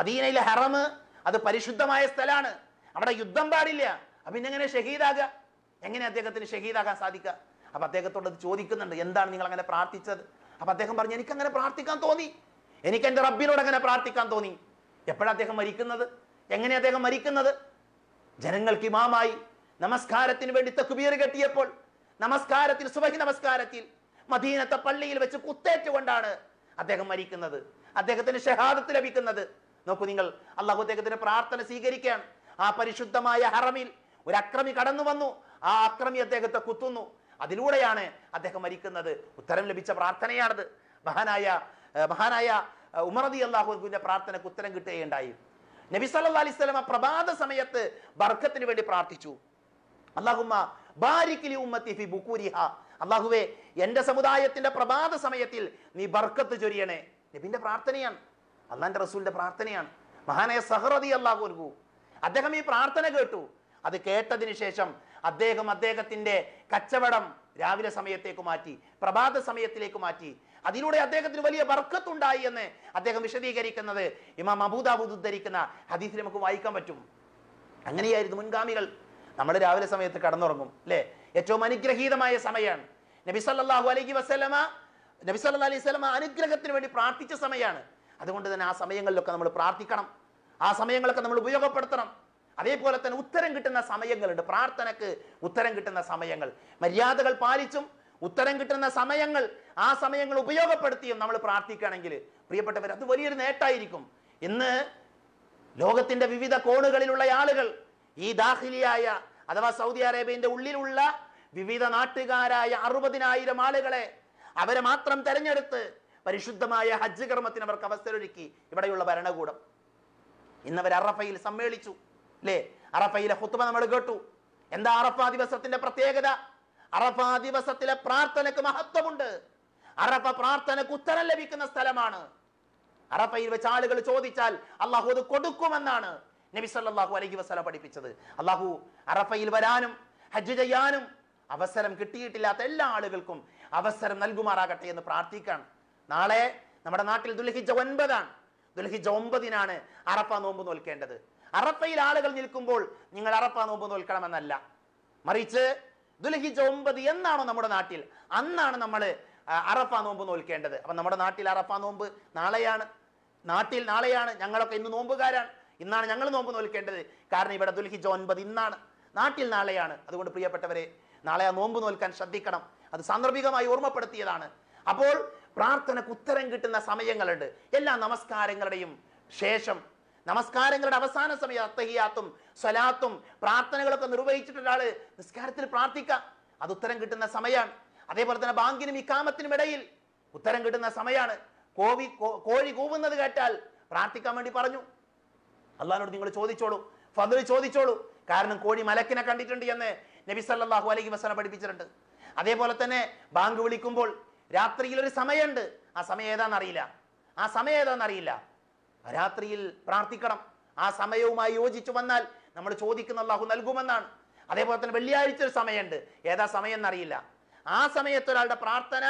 മദീനയിലെ ഹറമ് അത് പരിശുദ്ധമായ സ്ഥലമാണ് അവിടെ യുദ്ധം പാടില്ല അപ്പൊ എങ്ങനെ ഷഹീദാകുക എങ്ങനെ അദ്ദേഹത്തിന് ഷഹീദാകാൻ സാധിക്കുക അപ്പൊ അദ്ദേഹത്തോട് അത് ചോദിക്കുന്നുണ്ട് എന്താണ് നിങ്ങൾ അങ്ങനെ പ്രാർത്ഥിച്ചത് അപ്പൊ അദ്ദേഹം പറഞ്ഞു എനിക്ക് അങ്ങനെ പ്രാർത്ഥിക്കാൻ തോന്നി എനിക്ക് എന്റെ റബ്ബിനോട് അങ്ങനെ പ്രാർത്ഥിക്കാൻ തോന്നി എപ്പോഴാണ് അദ്ദേഹം മരിക്കുന്നത് എങ്ങനെ അദ്ദേഹം മരിക്കുന്നത് ജനങ്ങൾക്ക് ഇമാമായി നമസ്കാരത്തിന് വേണ്ടി തക്കുബീർ കെട്ടിയപ്പോൾ നമസ്കാരത്തിൽ സുബഹി നമസ്കാരത്തിൽ മദീനത്തെ പള്ളിയിൽ വെച്ച് കുത്തേറ്റുകൊണ്ടാണ് അദ്ദേഹം മരിക്കുന്നത് അദ്ദേഹത്തിന് ഷഹാദത്ത് ലഭിക്കുന്നത് നോക്കൂ നിങ്ങൾ അള്ളാഹു അദ്ദേഹത്തിന് പ്രാർത്ഥന സ്വീകരിക്കുകയാണ് ആ പരിശുദ്ധമായ ഹറമിൽ ഒരു അക്രമി കടന്നു വന്നു ആ അക്രമി അദ്ദേഹത്തെ കുത്തുന്നു അതിലൂടെയാണ് അദ്ദേഹം മരിക്കുന്നത് ഉത്തരം ലഭിച്ച പ്രാർത്ഥനയാണത് മഹാനായ മഹാനായ ഉമറദി അള്ളാഹുവിന്റെ പ്രാർത്ഥനക്ക് ഉത്തരം കിട്ടുകയുണ്ടായി നബി സല്ലാ അലൈഹി സ്വലമ പ്രഭാത സമയത്ത് ബർക്കത്തിന് വേണ്ടി പ്രാർത്ഥിച്ചു അള്ളാഹുമ്മ ബാരിക്കിലി ഉമ്മത്തി ഫി ബുക്കൂരിഹ അള്ളാഹുവേ എൻ്റെ സമുദായത്തിൻ്റെ പ്രഭാത സമയത്തിൽ നീ ബർക്കത്ത് ചൊരിയണേ നബിന്റെ പ്രാർത്ഥനയാണ് അള്ളാന്റെ റസൂലിൻ്റെ പ്രാർത്ഥനയാണ് മഹാനായ സഹറതി അള്ളാഹു അദ്ദേഹം ഈ പ്രാർത്ഥന കേട്ടു അത് കേട്ടതിന് ശേഷം അദ്ദേഹം അദ്ദേഹത്തിന്റെ കച്ചവടം രാവിലെ സമയത്തേക്ക് മാറ്റി പ്രഭാത സമയത്തിലേക്ക് മാറ്റി അതിലൂടെ അദ്ദേഹത്തിന് വലിയ വർക്കത്തുണ്ടായി എന്ന് അദ്ദേഹം വിശദീകരിക്കുന്നത് ഇമാം അബൂദാബൂദ് ഉദ്ധരിക്കുന്ന ഹദീസിൽ നമുക്ക് വായിക്കാൻ പറ്റും അങ്ങനെയായിരുന്നു മുൻഗാമികൾ നമ്മൾ രാവിലെ സമയത്ത് കടന്നുറങ്ങും അല്ലേ ഏറ്റവും അനുഗ്രഹീതമായ സമയമാണ് നബി അലൈഹി വസ്ലമ നബി അലൈഹി സ്വലമ അനുഗ്രഹത്തിന് വേണ്ടി പ്രാർത്ഥിച്ച സമയമാണ് അതുകൊണ്ട് തന്നെ ആ സമയങ്ങളിലൊക്കെ നമ്മൾ പ്രാർത്ഥിക്കണം ആ സമയങ്ങളൊക്കെ നമ്മൾ ഉപയോഗപ്പെടുത്തണം അതേപോലെ തന്നെ ഉത്തരം കിട്ടുന്ന സമയങ്ങളുണ്ട് പ്രാർത്ഥനക്ക് ഉത്തരം കിട്ടുന്ന സമയങ്ങൾ മര്യാദകൾ പാലിച്ചും ഉത്തരം കിട്ടുന്ന സമയങ്ങൾ ആ സമയങ്ങൾ ഉപയോഗപ്പെടുത്തിയും നമ്മൾ പ്രാർത്ഥിക്കുകയാണെങ്കിൽ പ്രിയപ്പെട്ടവർ അത് വലിയൊരു നേട്ടമായിരിക്കും ഇന്ന് ലോകത്തിന്റെ വിവിധ കോണുകളിലുള്ള ആളുകൾ ഈ ദാഹിലിയായ അഥവാ സൗദി അറേബ്യന്റെ ഉള്ളിലുള്ള വിവിധ നാട്ടുകാരായ അറുപതിനായിരം ആളുകളെ അവരെ മാത്രം തെരഞ്ഞെടുത്ത് പരിശുദ്ധമായ ഹജ്ജ് കർമ്മത്തിന് അവർക്ക് അവസരമൊരുക്കി ഇവിടെയുള്ള ഭരണകൂടം ഇന്നവർ അറഫയിൽ സമ്മേളിച്ചു അല്ലേ അറഫയിലെ ഹുത്തുബ നമ്മൾ കേട്ടു എന്താ അറഫാ ദിവസത്തിന്റെ പ്രത്യേകത അറഫാ ദിവസത്തിലെ പ്രാർത്ഥനക്ക് മഹത്വമുണ്ട് അറഫ പ്രാർത്ഥനക്ക് ഉത്തരം ലഭിക്കുന്ന സ്ഥലമാണ് അറഫയിൽ വെച്ച് ആളുകൾ ചോദിച്ചാൽ അള്ളാഹു അത് കൊടുക്കുമെന്നാണ് നബി സല്ലാഹു അലൈഹി വസല്ലം പഠിപ്പിച്ചത് അള്ളാഹു അറഫയിൽ വരാനും ഹജ്ജ് ചെയ്യാനും അവസരം കിട്ടിയിട്ടില്ലാത്ത എല്ലാ ആളുകൾക്കും അവസരം നൽകുമാറാകട്ടെ എന്ന് പ്രാർത്ഥിക്കാണ് നാളെ നമ്മുടെ നാട്ടിൽ ദുൽഹിജ ഒൻപതാണ് ദുൽഹിജ ഒമ്പതിനാണ് അറഫ നോമ്പ് നോൽക്കേണ്ടത് അറപ്പയിൽ ആളുകൾ നിൽക്കുമ്പോൾ നിങ്ങൾ അറപ്പ നോമ്പ് നോൽക്കണമെന്നല്ല മറിച്ച് ദുലഹിജ ഒമ്പത് എന്നാണോ നമ്മുടെ നാട്ടിൽ അന്നാണ് നമ്മൾ അറപ്പ നോമ്പ് നോൽക്കേണ്ടത് അപ്പം നമ്മുടെ നാട്ടിൽ അറപ്പ നോമ്പ് നാളെയാണ് നാട്ടിൽ നാളെയാണ് ഞങ്ങളൊക്കെ ഇന്ന് നോമ്പുകാരാണ് ഇന്നാണ് ഞങ്ങൾ നോമ്പ് നോൽക്കേണ്ടത് കാരണം ഇവിടെ ദുൽഹിജ ഒൻപത് ഇന്നാണ് നാട്ടിൽ നാളെയാണ് അതുകൊണ്ട് പ്രിയപ്പെട്ടവരെ നാളെ ആ നോമ്പ് നോൽക്കാൻ ശ്രദ്ധിക്കണം അത് സാന്ദർഭികമായി ഓർമ്മപ്പെടുത്തിയതാണ് അപ്പോൾ പ്രാർത്ഥനക്ക് ഉത്തരം കിട്ടുന്ന സമയങ്ങളുണ്ട് എല്ലാ നമസ്കാരങ്ങളുടെയും ശേഷം നമസ്കാരങ്ങളുടെ അവസാന സമയം അത്തഹിയാത്തും സ്വലാത്തും പ്രാർത്ഥനകളൊക്കെ നിർവഹിച്ചിട്ട് നിസ്കാരത്തിൽ പ്രാർത്ഥിക്കാം അത് ഉത്തരം കിട്ടുന്ന സമയമാണ് അതേപോലെ തന്നെ ബാങ്കിനും ഇക്കാമത്തിനും ഇടയിൽ ഉത്തരം കിട്ടുന്ന സമയമാണ് കോവി കോഴി കൂവുന്നത് കേട്ടാൽ പ്രാർത്ഥിക്കാൻ വേണ്ടി പറഞ്ഞു അള്ളഹാനോട് നിങ്ങൾ ചോദിച്ചോളൂ ഫതിൽ ചോദിച്ചോളൂ കാരണം കോഴി മലക്കിനെ കണ്ടിട്ടുണ്ട് എന്ന് നബി സല്ലാഹു അലൈഹി വസന പഠിപ്പിച്ചിട്ടുണ്ട് അതേപോലെ തന്നെ ബാങ്ക് വിളിക്കുമ്പോൾ രാത്രിയിൽ ഒരു സമയമുണ്ട് ആ സമയം ഏതാണെന്നറിയില്ല ആ സമയം ഏതാണെന്നറിയില്ല രാത്രിയിൽ പ്രാർത്ഥിക്കണം ആ സമയവുമായി യോജിച്ചു വന്നാൽ നമ്മൾ ചോദിക്കുന്ന അള്ളാഹു നൽകുമെന്നാണ് അതേപോലെ തന്നെ വെള്ളിയാഴ്ച ഒരു സമയമുണ്ട് ഏതാ സമയം എന്നറിയില്ല ആ സമയത്ത് ഒരാളുടെ പ്രാർത്ഥന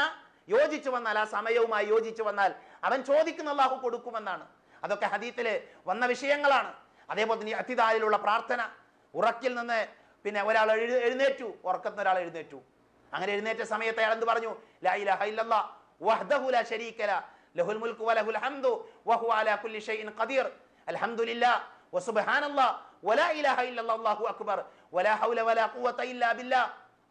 യോജിച്ചു വന്നാൽ ആ സമയവുമായി യോജിച്ചു വന്നാൽ അവൻ ചോദിക്കുന്ന അള്ളാഹു കൊടുക്കുമെന്നാണ് അതൊക്കെ ഹദീത്തിൽ വന്ന വിഷയങ്ങളാണ് അതേപോലെ തന്നെ അതിദാലിലുള്ള പ്രാർത്ഥന ഉറക്കിൽ നിന്ന് പിന്നെ ഒരാൾ എഴു എഴുന്നേറ്റു ഉറക്കത്തിന് ഒരാൾ എഴുന്നേറ്റു അങ്ങനെ എഴുന്നേറ്റ സമയത്ത് അയാൾ എന്ത് പറഞ്ഞു ലൈല ഹൈലല്ല വഹ്ദഹുല ശരീക്കല ലഹുൽ മുൽക്ക് വലഹുൽ ഹംദു വഹു അലാ കുല്ലി ഷൈഇൻ ഖദീർ അൽഹംദുലില്ലാ വസുബ്ഹാന അല്ലാഹ് വലാ ഇലാഹ ഇല്ലല്ലാ അല്ലാഹു അക്ബർ വലാ ഹൗല വലാ ഖുവത ഇല്ലാ ബില്ലാ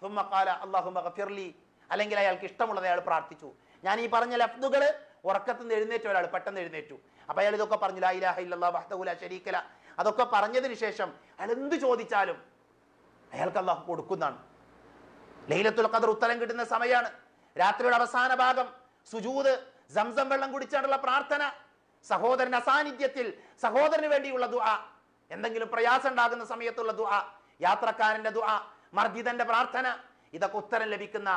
സുമ്മ ഖാല അല്ലാഹുമ്മ ഗഫിർലി അല്ലെങ്കിൽ അയാൾക്ക് ഇഷ്ടമുള്ളത് അയാൾ പ്രാർത്ഥിച്ചു ഞാൻ ഈ പറഞ്ഞ ലഫ്ദുകൾ ഉറക്കത്തിൽ നിന്ന് എഴുന്നേറ്റു ഒരാൾ പെട്ടെന്ന് എഴുന്നേറ്റു അപ്പോൾ അയാൾ ഇതൊക്കെ പറഞ്ഞു ലാ ഇലാഹ ഇല്ലല്ലാഹ് ഇല്ലല്ലാ വഹ്ദഹുല ശരീക്കല അതൊക്കെ പറഞ്ഞതിന് ശേഷം അയാൾ എന്ത് ചോദിച്ചാലും അയാൾക്ക് അള്ളാഹു കൊടുക്കുന്നതാണ് ലൈലത്തുൽ ഖദർ ഉത്തരം കിട്ടുന്ന സമയമാണ് രാത്രിയുടെ അവസാന ഭാഗം സുജൂദ് സംസം വെള്ളം കുടിച്ചാണുള്ള പ്രാർത്ഥന സഹോദരന്റെ അസാന്നിധ്യത്തിൽ സഹോദരന് വേണ്ടിയുള്ള ദുആ എന്തെങ്കിലും പ്രയാസം ഉണ്ടാകുന്ന സമയത്തുള്ള ദുആ യാത്രക്കാരന്റെ ദുആ മർദ്ദിതന്റെ പ്രാർത്ഥന ഇതൊക്കെ ഉത്തരം ലഭിക്കുന്ന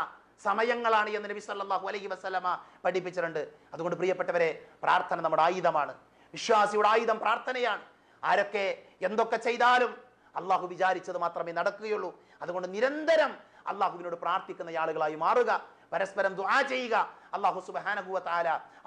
സമയങ്ങളാണ് എന്ന് നബി സല്ലാഹു അലൈഹി വസ്ലമ പഠിപ്പിച്ചിട്ടുണ്ട് അതുകൊണ്ട് പ്രിയപ്പെട്ടവരെ പ്രാർത്ഥന നമ്മുടെ ആയുധമാണ് വിശ്വാസിയുടെ ആയുധം പ്രാർത്ഥനയാണ് ആരൊക്കെ എന്തൊക്കെ ചെയ്താലും അള്ളാഹു വിചാരിച്ചത് മാത്രമേ നടക്കുകയുള്ളൂ അതുകൊണ്ട് നിരന്തരം അള്ളാഹുവിനോട് പ്രാർത്ഥിക്കുന്ന ആളുകളായി മാറുക പരസ്പരം ദുആ ചെയ്യുക അള്ളാഹു സുബഹാനഹുവ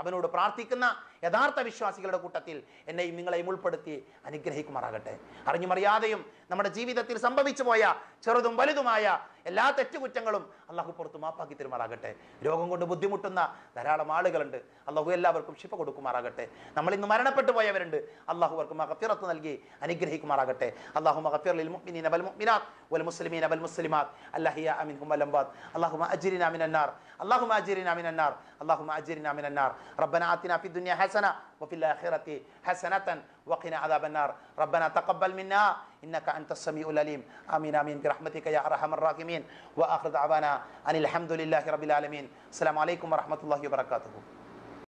അവനോട് പ്രാർത്ഥിക്കുന്ന യഥാർത്ഥ വിശ്വാസികളുടെ കൂട്ടത്തിൽ എന്നെയും നിങ്ങളെയും ഉൾപ്പെടുത്തി അനുഗ്രഹിക്കുമാറാകട്ടെ അറിഞ്ഞുമറിയാതെയും നമ്മുടെ ജീവിതത്തിൽ സംഭവിച്ചു പോയ ചെറുതും വലുതുമായ എല്ലാ തെറ്റുകുറ്റങ്ങളും അള്ളാഹു പുറത്ത് മാപ്പാക്കി തരുമാറാകട്ടെ രോഗം കൊണ്ട് ബുദ്ധിമുട്ടുന്ന ധാരാളം ആളുകളുണ്ട് അള്ളാഹു എല്ലാവർക്കും ശിപ്പ കൊടുക്കുമാറാകട്ടെ നമ്മൾ ഇന്ന് മരണപ്പെട്ടു പോയവരുണ്ട് അള്ളാഹു അവർക്ക് മഹഫിറത്ത് നൽകി അനുഗ്രഹിക്കുമാറാകട്ടെ അള്ളാഹു മഹഫിറിൽ മുഅ്മിനീന അബൽ മുഅ്മിനാത്ത് വൽ മുസ്ലിമീന വൽ മുസ്ലിമാത്ത് അല്ലാഹിയ അമിൻഹും വൽ അംബാത്ത് അല്ലാഹുമ്മ അജ്രിനാ മിനന്നാർ അല്ലാഹുമ്മ അജ്രിനാ മിനന്നാർ النار اللهم أجرنا من النار ربنا آتنا في الدنيا حسنة وفي الآخرة حسنة وقنا عذاب النار ربنا تقبل منا إنك أنت السميع العليم آمين آمين برحمتك يا أرحم الراحمين وآخر دعوانا أن الحمد لله رب العالمين السلام عليكم ورحمة الله وبركاته